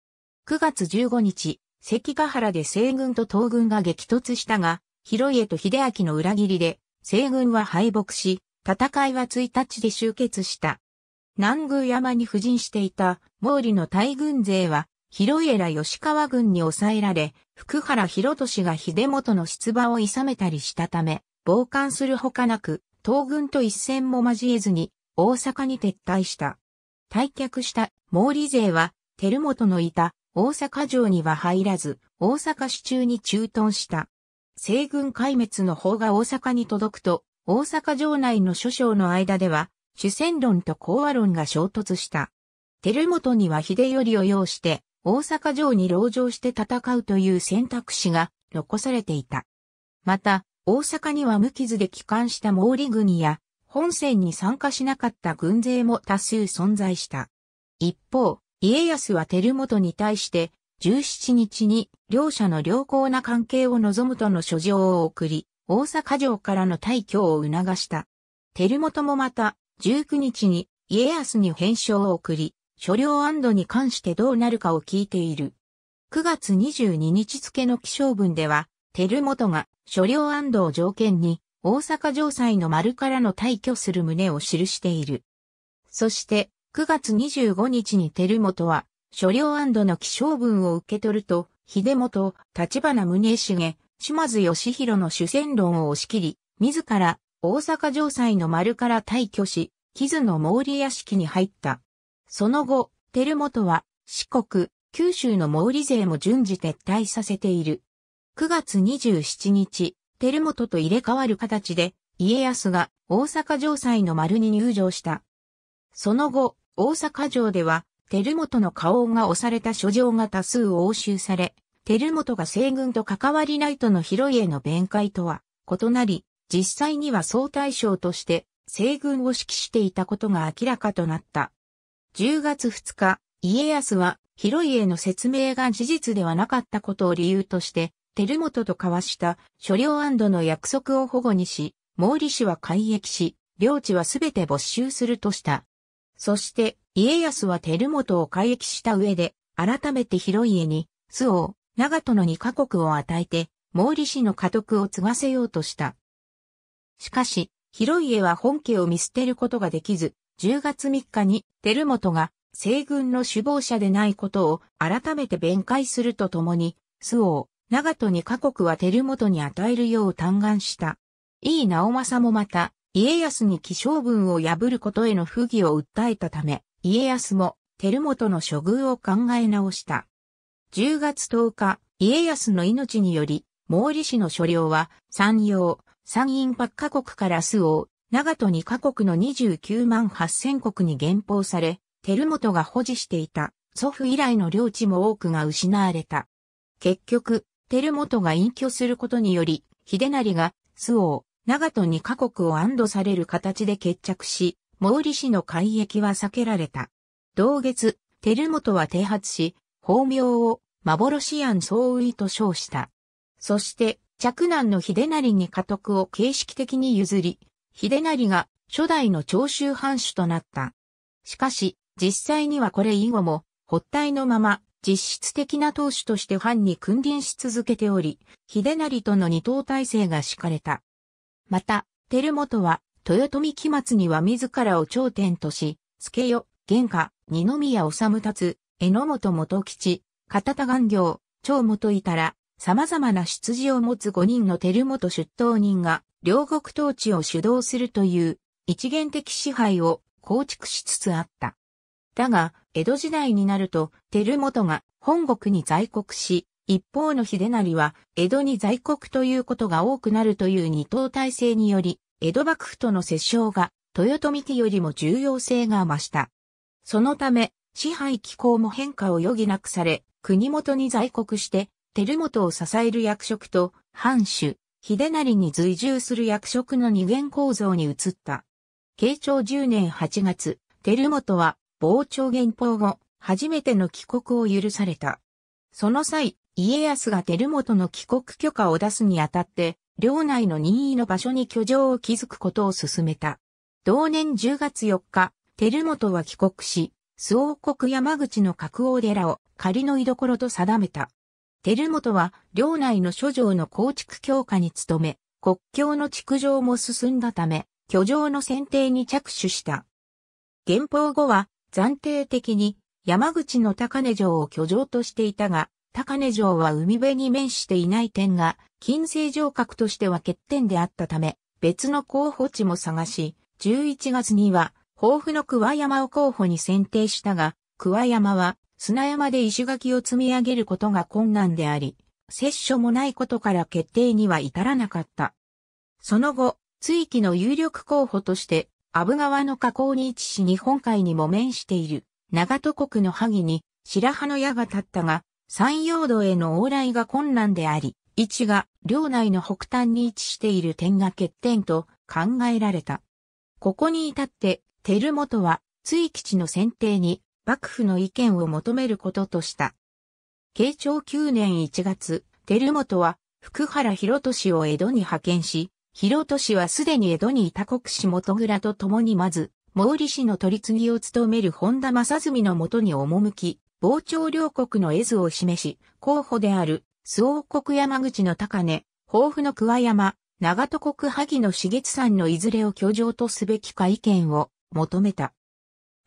9月15日、関ヶ原で西軍と東軍が激突したが、広家と秀明の裏切りで、西軍は敗北し、戦いは1日で終結した。南宮山に布陣していた毛利の大軍勢は、広家ら吉川軍に抑えられ、福原博俊が秀元の出馬を諌めたりしたため、傍観するほかなく、東軍と一戦も交えずに大阪に撤退した。退却した毛利勢は、照本のいた大阪城には入らず、大阪市中に駐屯した。西軍壊滅の方が大阪に届くと、大阪城内の諸将の間では、主戦論と講和論が衝突した。照本には秀頼を要して、大阪城に籠城して戦うという選択肢が残されていた。また、大阪には無傷で帰還した毛利軍や、本戦に参加しなかった軍勢も多数存在した。一方、家康は照元に対して、17日に両者の良好な関係を望むとの書状を送り、大阪城からの退去を促した。照元もまた、19日に家康に返書を送り、所領安堵に関してどうなるかを聞いている。9月22日付の気象文では、照元が所領安堵を条件に、大阪城塞の丸からの退去する旨を記している。そして、9月25日に照元は、所領安堵の起承文を受け取ると、秀本、立花宗重、島津義弘の主戦論を押し切り、自ら大阪城塞の丸から退去し、木津の毛利屋敷に入った。その後、照元は四国、九州の毛利勢も順次撤退させている。9月27日、テルモトと入れ替わる形で、家康が大阪城西の丸に入城した。その後、大阪城では、テルモトの顔が押された書状が多数押収され、テルモトが西軍と関わりないとの広家の弁解とは異なり、実際には総大将として西軍を指揮していたことが明らかとなった。10月2日、家康は広家の説明が事実ではなかったことを理由として、テルモトと交わした所領の約束を保護にし、毛利氏は改易し、領地はすべて没収するとした。そして、家康はテルモトを改易した上で、改めて広家に、周王、長門の二カ国を与えて、毛利氏の家督を継がせようとした。しかし、広家は本家を見捨てることができず、10月3日に、テルモトが、西軍の首謀者でないことを改めて弁解するとともに、周王、長門二カ国は照元に与えるよう嘆願した。井伊直政もまた、家康に気象文を破ることへの不義を訴えたため、家康も、照元の処遇を考え直した。10月10日、家康の命により、毛利氏の所領は、山陽、山陰八カ国から数王、長門二カ国の29万8000国に減俸され、照元が保持していた、祖父以来の領地も多くが失われた。結局、輝元が隠居することにより、秀成が、周王、長門に家国を安堵される形で決着し、毛利氏の改易は避けられた。同月、輝元は剃髪し、法名を幻庵総意と称した。そして、嫡男の秀成に家督を形式的に譲り、秀成が初代の長州藩主となった。しかし、実際にはこれ以後も、発体のまま、実質的な投手として藩に君臨し続けており、秀成との二等体制が敷かれた。また、照本は、豊臣期末には自らを頂点とし、助よ、玄下、二宮治達、榎本元吉、片田元行、長本いたら、様々な出自を持つ五人の照本出頭人が、両国統治を主導するという、一元的支配を構築しつつあった。だが、江戸時代になると、照元が本国に在国し、一方の秀成は江戸に在国ということが多くなるという二党体制により、江戸幕府との接触が豊臣家よりも重要性が増した。そのため、支配機構も変化を余儀なくされ、国元に在国して、照元を支える役職と、藩主、秀成に随従する役職の二元構造に移った。慶長10年8月、照元は傍聴原稿後、初めての帰国を許された。その際、家康が照本の帰国許可を出すにあたって、領内の任意の場所に居城を築くことを進めた。同年10月4日、照本は帰国し、周王国山口の格王寺を仮の居所と定めた。照本は領内の諸城の構築強化に努め、国境の築城も進んだため、居城の選定に着手した。原稿後は暫定的に山口の高根城を居城としていたが、高根城は海辺に面していない点が、金星城郭としては欠点であったため、別の候補地も探し、11月には、豊富の桑山を候補に選定したが、桑山は砂山で石垣を積み上げることが困難であり、接所もないことから決定には至らなかった。その後、追記の有力候補として、阿武川の河口に位置し日本海にも面している長戸国の萩に白羽の矢が立ったが、山陽道への往来が困難であり、位置が領内の北端に位置している点が欠点と考えられた。ここに至って、照元は、追吉の選定に、幕府の意見を求めることとした。慶長9年1月、照元は、福原博俊を江戸に派遣し、広戸氏はすでに江戸にいた国士元倉と共にまず、毛利氏の取り次ぎを務める本田正純のもとに赴き、傍聴両国の絵図を示し、候補である、諏王国山口の高根、豊富の桑山、長戸国萩の茂津山のいずれを居城とすべきか意見を求めた。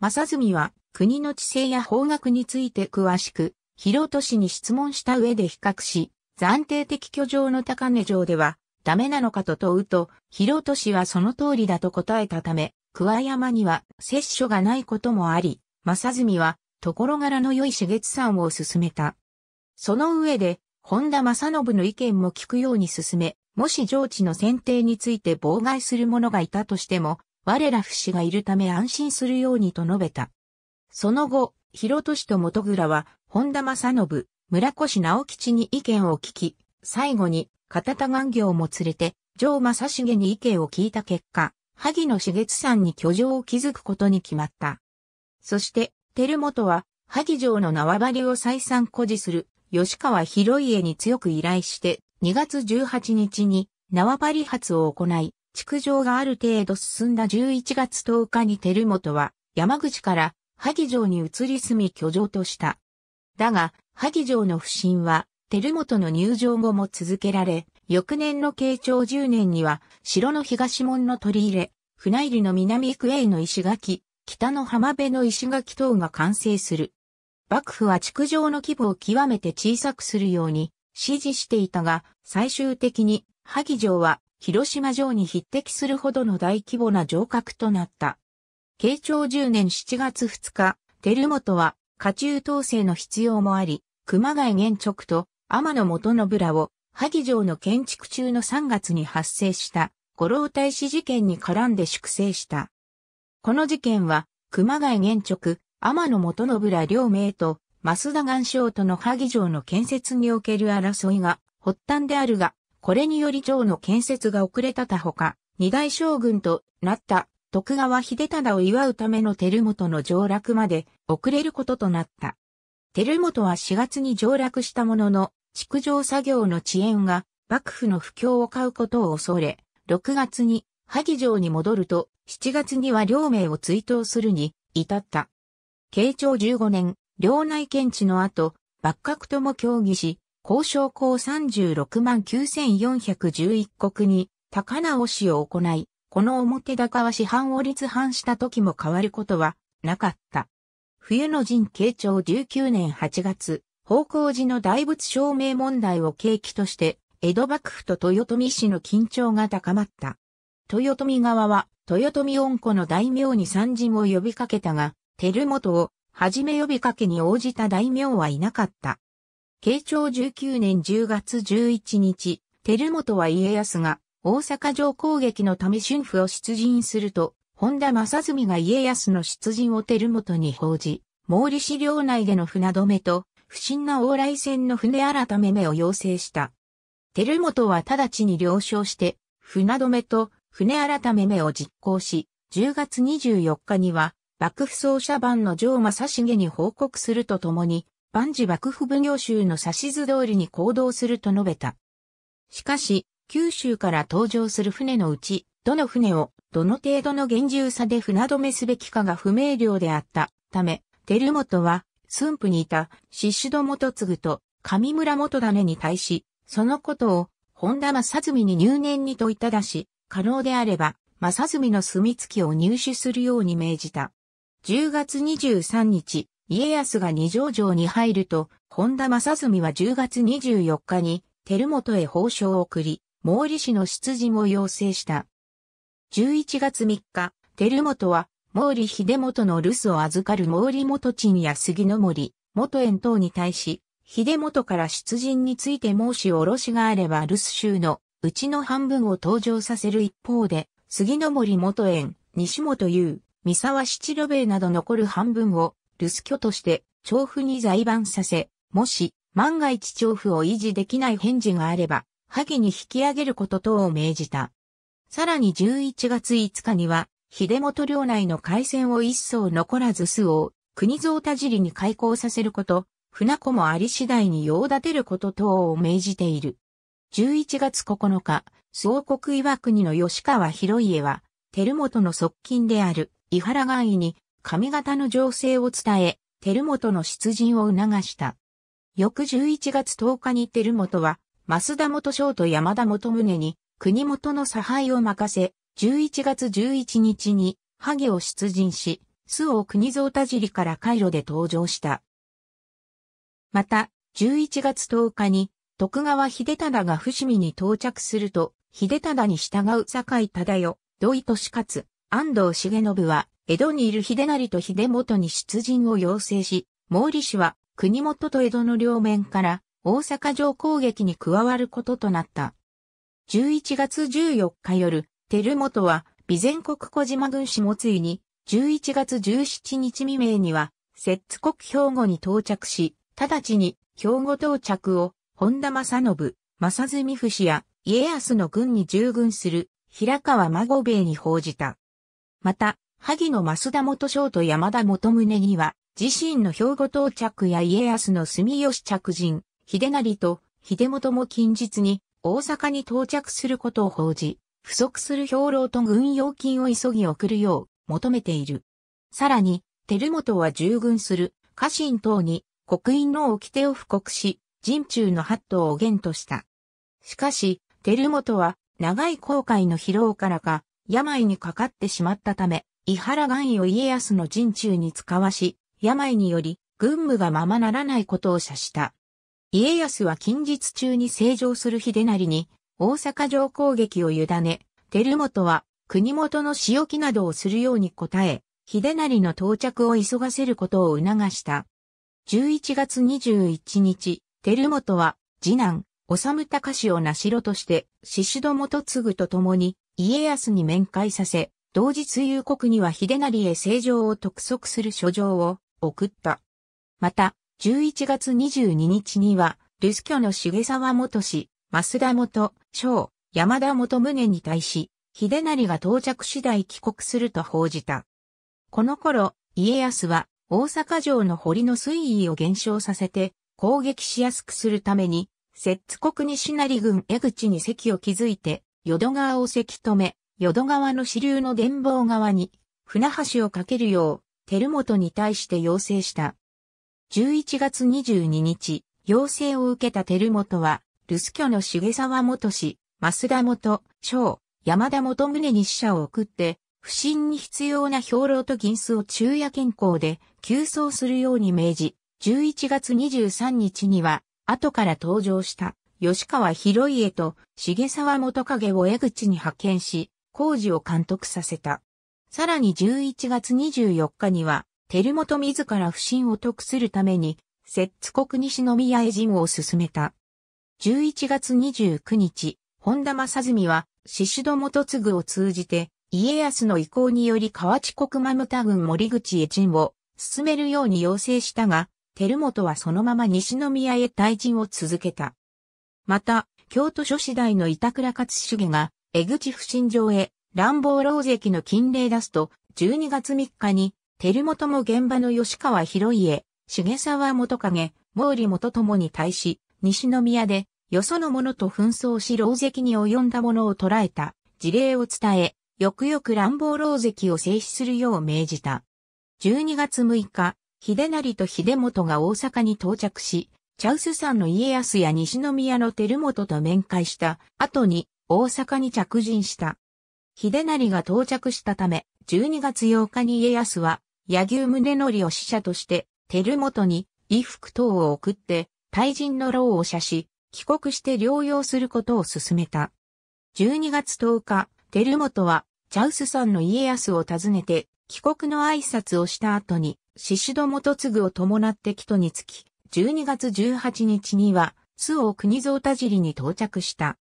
正純は国の地政や方角について詳しく、広戸氏に質問した上で比較し、暫定的居城の高根城では、ダメなのかと問うと、広都氏はその通りだと答えたため、桑山には摂書がないこともあり、正純は、ところ柄の良い茂月さんを勧めた。その上で、本田正信の意見も聞くように進め、もし上智の選定について妨害する者がいたとしても、我ら不死がいるため安心するようにと述べた。その後、広氏と元倉は、本田正信、村越直吉に意見を聞き、最後に、片田願行も連れて、城正重に意見を聞いた結果、萩野茂さんに居城を築くことに決まった。そして、照本は、萩城の縄張りを再三誇示する、吉川広家に強く依頼して、2月18日に縄張り発を行い、築城がある程度進んだ11月10日に照本は、山口から萩城に移り住み居城とした。だが、萩城の不審は、テルモトの入場後も続けられ、翌年の慶長10年には、城の東門の取り入れ、船入りの南区への石垣、北の浜辺の石垣等が完成する。幕府は築城の規模を極めて小さくするように指示していたが、最終的に萩城は広島城に匹敵するほどの大規模な城郭となった。慶長10年7月2日、照本は家中統制の必要もあり、熊谷玄直と天野元信らを、萩城の建築中の3月に発生した、五郎太子事件に絡んで粛清した。この事件は、熊谷玄直、天野元信ら両名と、増田岩礁との萩城の建設における争いが発端であるが、これにより城の建設が遅れた他ほか、二大将軍となった徳川秀忠を祝うための照本の上落まで遅れることとなった。照本は4月に上落したものの、築城作業の遅延が幕府の不況を買うことを恐れ、6月に萩城に戻ると、7月には両名を追悼するに至った。慶長15年、領内検知の後、幕閣とも協議し、交渉三36万9411国に高直しを行い、この表高は市販を立藩した時も変わることはなかった。冬の陣慶長19年8月、方向寺の大仏証明問題を契機として、江戸幕府と豊臣氏の緊張が高まった。豊臣側は、豊臣恩子の大名に参陣を呼びかけたが、照本を、はじめ呼びかけに応じた大名はいなかった。慶長19年10月11日、照本は家康が、大阪城攻撃のため春府を出陣すると、本田正澄が家康の出陣を照本に報じ、毛利資領内での船止めと、不審な往来船の船改め目を要請した。照本は直ちに了承して、船止めと船改め目を実行し、10月24日には、幕府奏者番の城正重に報告するとともに、万事幕府奉行衆の指図通りに行動すると述べた。しかし、九州から登場する船のうち、どの船を、どの程度の厳重さで船止めすべきかが不明瞭であったため、照本は、駿府にいた宍戸元次と上村元種に対し、そのことを本田正澄に入念に問いただし、可能であれば正澄の墨み付きを入手するように命じた。10月23日、家康が二条城に入ると、本田正澄は10月24日に、照本へ報奨を送り、毛利氏の出陣を要請した。11月3日、照本は毛利秀元の留守を預かる毛利元鎮や杉の森、元園等に対し、秀元から出陣について申し下ろしがあれば留守州のうちの半分を登場させる一方で、杉の森元園、西本優、三沢七路兵など残る半分を留守居として調布に在番させ、もし万が一調布を維持できない返事があれば、萩に引き上げること等を命じた。さらに11月5日には、秀元領内の海戦を一層残らず巣を、国蔵田尻に開港させること、船子もあり次第に用立てること等を命じている。11月9日、総国岩国の吉川広家は、照本の側近である伊原外に上方の情勢を伝え、照本の出陣を促した。翌11月10日に照本は、増田元将と山田元宗に、国元の差配を任せ、11月11日に、ハゲを出陣し、巣を国蔵田尻から回路で登場した。また、11月10日に、徳川秀忠が伏見に到着すると、秀忠に従う坂井忠代、土井利勝、安藤重信は、江戸にいる秀成と秀元に出陣を要請し、毛利氏は、国元と江戸の両面から、大阪城攻撃に加わることとなった。11月14日夜、照元は、備前国小島軍もついに、11月17日未明には、摂津国兵庫に到着し、直ちに兵庫到着を、本田正信、正住不死や家康の軍に従軍する平川孫兵衛に報じた。また、萩野増田元将と山田元宗には、自身の兵庫到着や家康の住吉着陣、秀成と秀元も近日に大阪に到着することを報じ、不足する兵糧と軍用金を急ぎ送るよう求めている。さらに、照元は従軍する家臣等に国印の掟を布告し、人中の八頭を元とした。しかし、照元は長い航海の疲労からか、病にかかってしまったため、伊原岩位を家康の陣中に使わし、病により軍務がままならないことを謝した。家康は近日中に成城する秀成に大阪城攻撃を委ね、照本は国元の仕置きなどをするように答え、秀成の到着を急がせることを促した。11月21日、照本は次男、治隆史をしろとして、宍戸元もと共に家康に面会させ、同日夕刻には秀成へ正常を督促する書状を送った。また、11月22日には、留守居の重沢元氏、増田元、長、山田元宗に対し、秀成が到着次第帰国すると報じた。この頃、家康は大阪城の堀の水位を減少させて攻撃しやすくするために、摂津国西成郡江口に席を築いて、淀川をせき止め、淀川の支流の伝望側に船橋を架けるよう、照本に対して要請した。11月22日、要請を受けた照本は、留守居の重沢元氏、増田元、章、山田元宗に死者を送って、不審に必要な兵糧と銀子を昼夜健康で急走するように命じ、11月23日には、後から登場した吉川広家と重沢元影を江口に派遣し、工事を監督させた。さらに11月24日には、照本自ら不審を得するために、摂津国西宮へ陣を進めた。11月29日、本田正純は、宍戸元次を通じて、家康の意向により河内国間牟田郡森口へ陣を進めるように要請したが、照本はそのまま西宮へ退陣を続けた。また、京都諸次第の板倉勝重が、江口不審城へ、乱暴老関の禁令出すと、12月3日に、照本も現場の吉川広家、重沢元影、毛利元ともに対し、西宮で、よその者と紛争し牢石に及んだ者を捕らえた事例を伝え、よくよく乱暴牢石を制止するよう命じた。12月6日、秀成と秀元が大阪に到着し、チャウス山の家康や西宮の照元と面会した後に大阪に着陣した。秀成が到着したため、12月8日に家康は、柳生宗則を使者として、照元に衣服等を送って、退人の牢を射し、帰国して療養することを勧めた。12月10日、テルモトは、チャウスさんの家康を訪ねて、帰国の挨拶をした後に、シシドツグを伴って帰途につき、12月18日には、巣を国蔵田尻に到着した。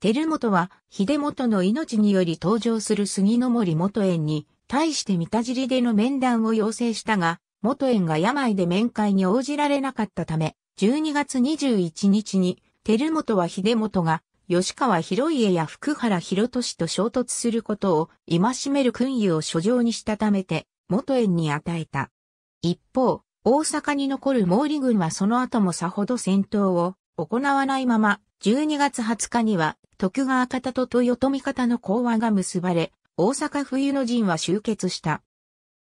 テルモトは、秀元の命により登場する杉の森元園に、対して三田尻での面談を要請したが、元園が病で面会に応じられなかったため、12月21日に、照本は秀元が、吉川広家や福原博俊と衝突することを、今しめる訓諭を書状にしたためて、元縁に与えた。一方、大阪に残る毛利軍はその後もさほど戦闘を行わないまま、12月20日には、徳川方と豊臣方の講和が結ばれ、大阪冬の陣は集結した。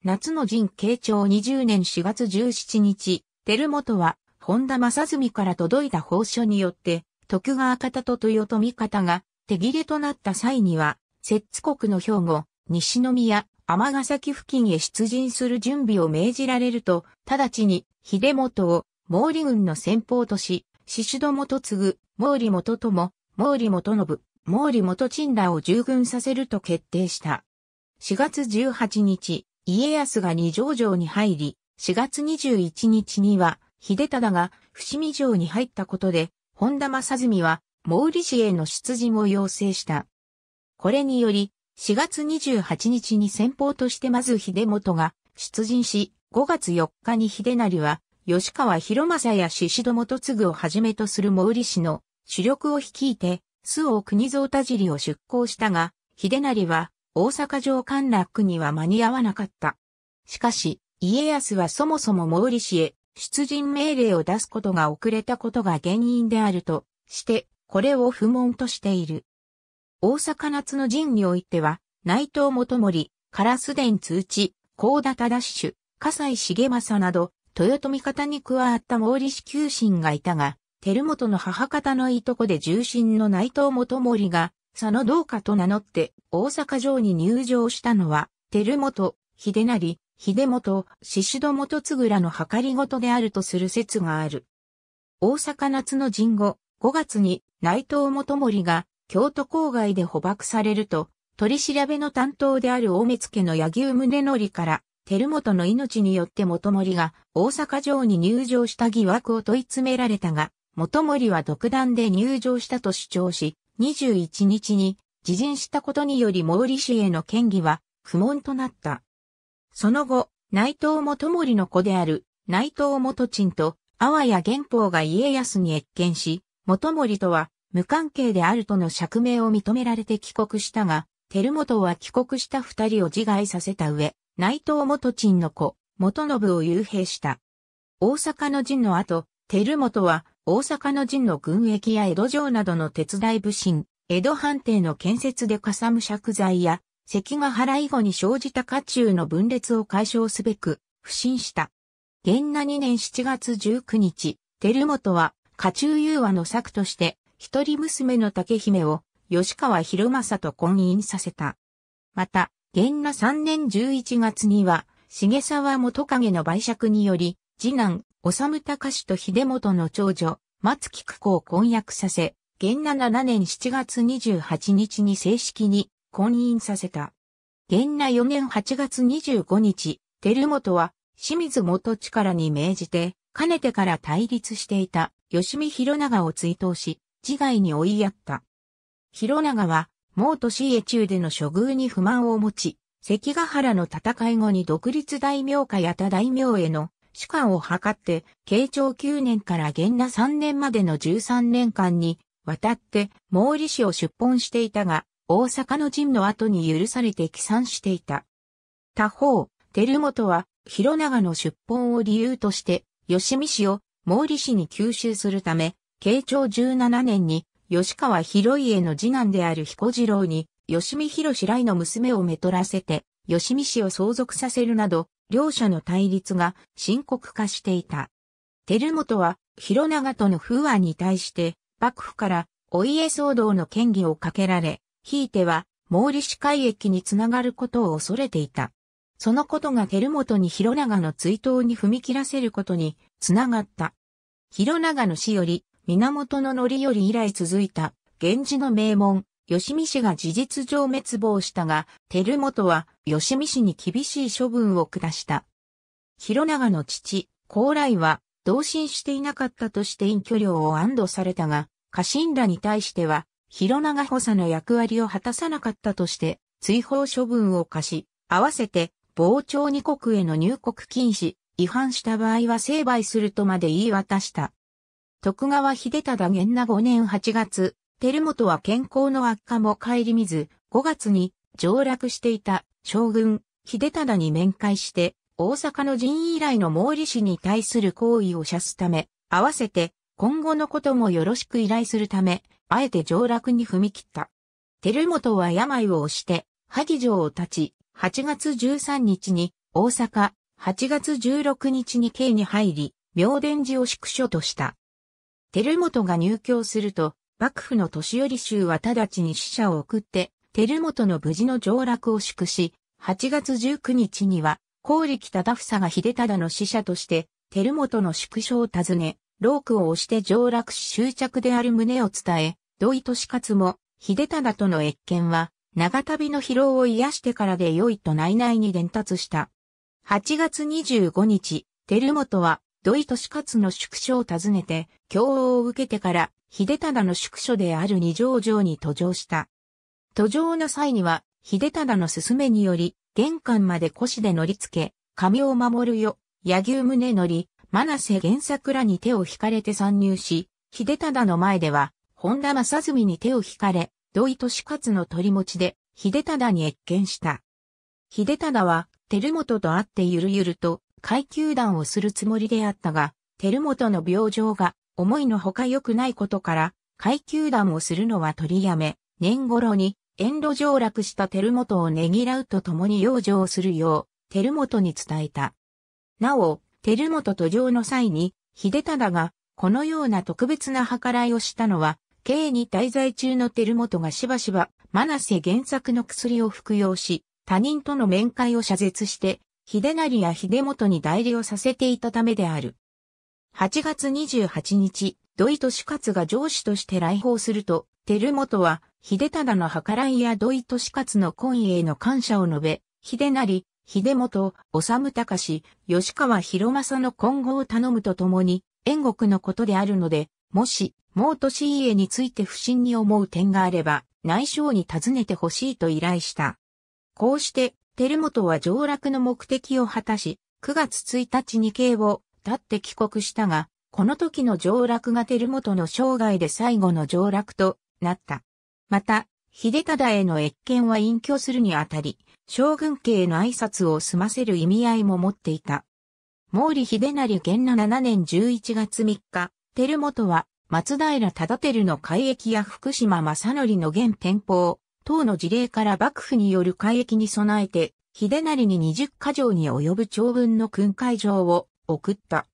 夏の陣慶長20年4月17日、照本は本田正澄から届いた報書によって、徳川方と豊臣方が手切れとなった際には、摂津国の兵庫、西宮、尼崎付近へ出陣する準備を命じられると、直ちに秀元を毛利軍の先方とし、宍戸元ぐ、毛利元とも、毛利元信、毛利元陳らを従軍させると決定した。4月18日、家康が二条城に入り、4月21日には、秀忠が伏見城に入ったことで、本田正純は毛利氏への出陣を要請した。これにより、4月28日に先方としてまず秀元が出陣し、5月4日に秀成は、吉川広正や獅宍戸元次をはじめとする毛利氏の主力を率いて、周を国蔵田尻を出港したが、秀成は大阪城陥落には間に合わなかった。しかし、家康はそもそも毛利氏へ出陣命令を出すことが遅れたことが原因であるとして、これを不問としている。大阪夏の陣においては、内藤元森、烏殿通知、高田忠主、笠西重政など、豊臣方に加わった毛利氏旧臣がいたが、照本の母方のいとこで重臣の内藤元森が、佐野道家と名乗って大阪城に入城したのは、照本、秀成、秀元、宍戸元らの計りごとであるとする説がある。大阪夏の陣後、5月に内藤元盛が京都郊外で捕獲されると、取り調べの担当である大目付の柳生宗則から、照元の命によって元盛が大阪城に入城した疑惑を問い詰められたが、元盛は独断で入城したと主張し、21日に自陣したことにより毛利氏への嫌疑は不問となった。その後、内藤元森の子である内藤元陳と、阿波や元宝が家康に謁見し、元森とは無関係であるとの釈明を認められて帰国したが、照元は帰国した二人を自害させた上、内藤元陳の子、元信を幽閉した。大阪の陣の後、照元は大阪の陣の軍役や江戸城などの鉄い武神、江戸藩邸の建設でかさむ借財や関ヶ原以後に生じた家中の分裂を解消すべく、不審した。元那2年7月19日、照本は、家中融和の策として、一人娘の竹姫を、吉川博正と婚姻させた。また、元那3年11月には、重沢元影の売借により、次男、修隆と秀元の長女、松木久子を婚約させ、元那7年7月28日に正式に婚姻させた。元那4年8月25日、照本は清水元力に命じて、かねてから対立していた吉見広長を追悼し、自害に追いやった。広長は、毛都市へ中での処遇に不満を持ち、関ヶ原の戦い後に独立大名家や田大名への主観を図って、慶長9年から元那3年までの13年間に、渡って毛利氏を出奔していたが、大阪の陣の後に許されて帰参していた。他方、照元は、広長の出奔を理由として、吉見氏を毛利氏に吸収するため、慶長17年に、吉川広家の次男である彦次郎に、吉見広来の娘をめとらせて、吉見氏を相続させるなど、両者の対立が深刻化していた。照元は、広長との不和に対して、幕府から、お家騒動の権威をかけられ、ひいては、毛利市海駅につながることを恐れていた。そのことが照本に広長の追悼に踏み切らせることにつながった。広長の死より、源の則より以来続いた、源氏の名門、吉見氏が事実上滅亡したが、照本は吉見氏に厳しい処分を下した。広長の父、高麗は、同心していなかったとして隠居料を安堵されたが、家臣らに対しては、広長補佐の役割を果たさなかったとして、追放処分を課し、合わせて、傍聴二国への入国禁止、違反した場合は成敗するとまで言い渡した。徳川秀忠元那5年8月、照本は健康の悪化も顧みず、5月に上落していた将軍、秀忠に面会して、大阪の陣以来の毛利氏に対する行為を射すため、合わせて、今後のこともよろしく依頼するため、あえて上落に踏み切った。照本は病を押して、萩城を立ち、8月13日に大阪、8月16日に京に入り、明殿寺を宿所とした。照本が入京すると、幕府の年寄り衆は直ちに使者を送って、照本の無事の上落を祝し、8月19日には、高力忠房が秀忠の使者として、照本の宿所を訪ね、ロークを押して上落し執着である旨を伝え、土井利勝も、秀忠との越見は、長旅の疲労を癒してからで良いと内々に伝達した。8月25日、照本は、土井利勝の宿所を訪ねて、教を受けてから、秀忠の宿所である二条城に途上した。途上の際には、秀忠の勧めにより、玄関まで腰で乗り付け、神を守るよ、柳生宗則、真瀬玄作らに手を引かれて参入し、秀忠の前では、本田正澄に手を引かれ、土井利勝の取り持ちで、秀忠に越見した。秀忠は、照本と会ってゆるゆると、階級団をするつもりであったが、照本の病状が、思いのほか良くないことから、階級団をするのは取りやめ、年頃に、遠路上落した照本をねぎらうとともに養生するよう、照本に伝えた。なお、照本途上の際に、秀忠が、このような特別な計らいをしたのは、刑に滞在中のモトがしばしば、マナセ原作の薬を服用し、他人との面会を謝絶して、秀成や秀元に代理をさせていたためである。8月28日、土井利勝が上司として来訪すると、モトは、秀忠の計らいや土井利勝の婚姻への感謝を述べ、秀成、秀元、治隆、吉川博正の今後を頼むとともに、縁国のことであるので、もし、モート氏家について不審に思う点があれば、内省に尋ねてほしいと依頼した。こうして、照本は上洛の目的を果たし、9月1日に刑を立って帰国したが、この時の上洛が照本の生涯で最後の上洛となった。また、秀忠への越見は隠居するにあたり、将軍家への挨拶を済ませる意味合いも持っていた。毛利秀成元7年11月3日、照本は松平忠輝の改域や福島正則の現天保、等の事例から幕府による改域に備えて、秀成に二十箇条に及ぶ長文の訓戒状を送った。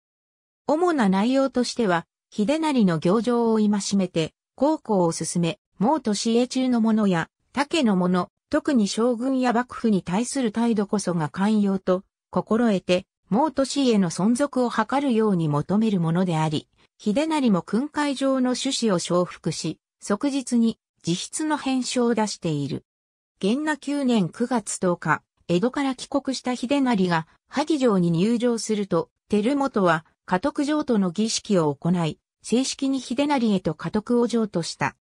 主な内容としては、秀成の行状を戒めて、高校を進め、毛と市営中の者や、竹の者、特に将軍や幕府に対する態度こそが寛容と、心得て、毛都市への存続を図るように求めるものであり、秀成も訓戒状の趣旨を承服し、即日に自筆の返書を出している。元那9年9月10日、江戸から帰国した秀成が萩城に入城すると、照元は家督城との儀式を行い、正式に秀成へと家督を上とした。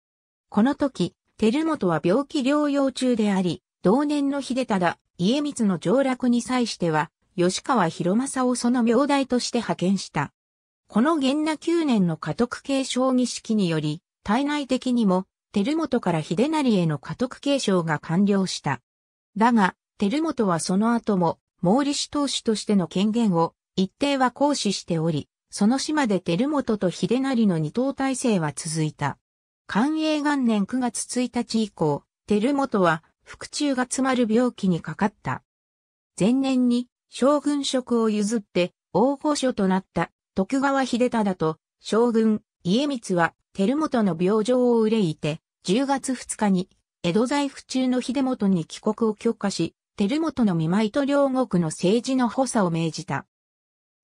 この時、照元は病気療養中であり、同年の秀忠、家光の上落に際しては、吉川広政をその名代として派遣した。この元那9年の家督継承儀式により、体内的にも、照本から秀成への家督継承が完了した。だが、照本はその後も、毛利氏当主としての権限を一定は行使しており、その島で照本と秀成の二党体制は続いた。寛永元年9月1日以降、照本は腹中が詰まる病気にかかった。前年に将軍職を譲って大御所となった徳川秀忠と将軍家光は照本の病状を憂いて、10月2日に江戸在府中の秀本に帰国を許可し、照本の見舞いと両国の政治の補佐を命じた。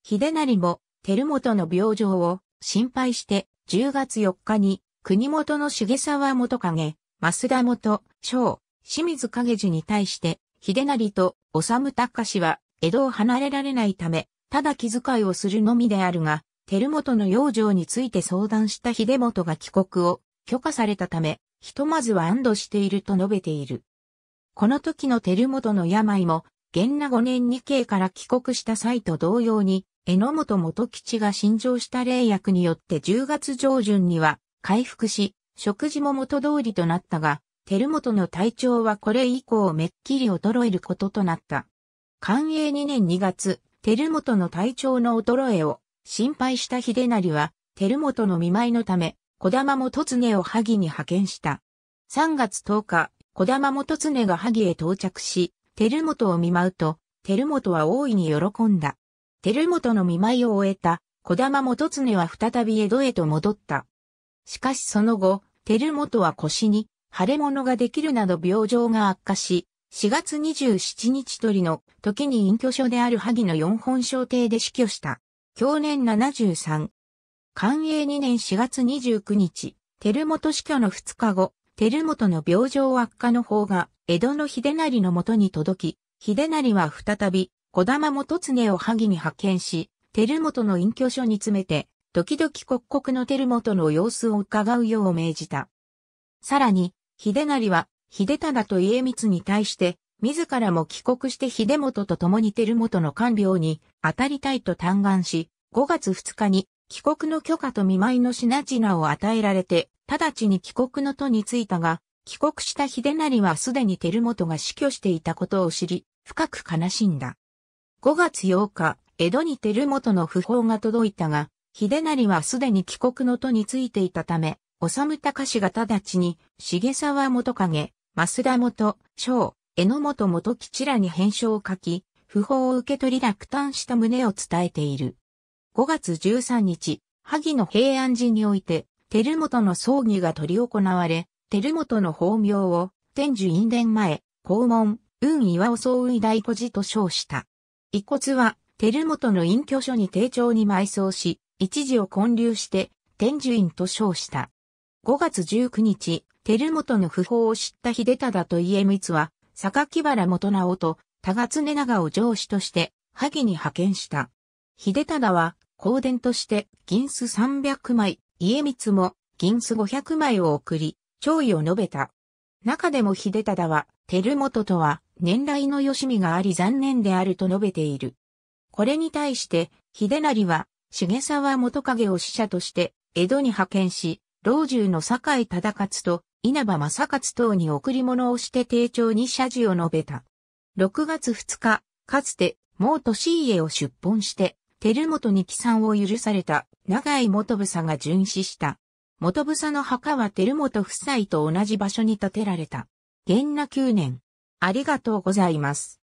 秀成も照本の病状を心配して10月4日に国元の重沢元影、増田元、将、清水影寺に対して、秀成と修隆氏は江戸を離れられないため、ただ気遣いをするのみであるが、照本の養生について相談した秀本が帰国を許可されたため、ひとまずは安堵していると述べている。この時の照本の病も、元那5年二京から帰国した際と同様に、榎本元吉が新上した霊薬によって10月上旬には回復し、食事も元通りとなったが、照本の体調はこれ以降めっきり衰えることとなった。寛永2年2月、照本の体調の衰えを心配した秀成は、照本の見舞いのため、小玉元常を萩に派遣した。3月10日、小玉元常が萩へ到着し、照本を見舞うと、照本は大いに喜んだ。照本の見舞いを終えた、小玉元常は再び江戸へと戻った。しかしその後、照本は腰に腫れ物ができるなど病状が悪化し、4月27日鳥の時に隠居所である萩の四本小邸で死去した。去年73。寛永2年4月29日、照本死去の2日後、照本の病状悪化の方が、江戸の秀成のもとに届き、秀成は再び、小玉元常を萩に派遣し、照本の隠居所に詰めて、時々刻々の照本の様子を伺うよう命じた。さらに、秀成は秀忠と家光に対して、自らも帰国して秀元と共に照元の官僚に当たりたいと嘆願し、5月2日に帰国の許可と見舞いの品々を与えられて、直ちに帰国の途に着いたが、帰国した秀成はすでに照元が死去していたことを知り、深く悲しんだ。5月8日、江戸に照元の訃報が届いたが、秀成はすでに帰国の途についていたため、治隆氏が直ちに、重沢元影、増田元、章、榎本元吉らに返書を書き、不法を受け取り落胆した旨を伝えている。5月13日、萩の平安寺において、照本の葬儀が取り行われ、照本の法名を、天寿院殿前、公門、運岩尾総医大古寺と称した。遺骨は、照本の隠居所に丁重に埋葬し、一時を建立して、天寿院と称した。5月19日、照本の訃報を知った秀忠と家光は、榊原元直と高常長を上司として、萩に派遣した。秀忠は、公伝として銀子300枚、家光も銀子500枚を送り、弔意を述べた。中でも秀忠は、照本とは年来のよしみがあり残念であると述べている。これに対して、秀成は、重沢元影を使者として、江戸に派遣し、老中の酒井忠勝と稲葉正勝等に贈り物をして丁重に謝辞を述べた。6月2日、かつて、毛利家を出奔して、照本に帰参を許された長井元房が巡視した。元房の墓は照本夫妻と同じ場所に建てられた。元那9年。ありがとうございます。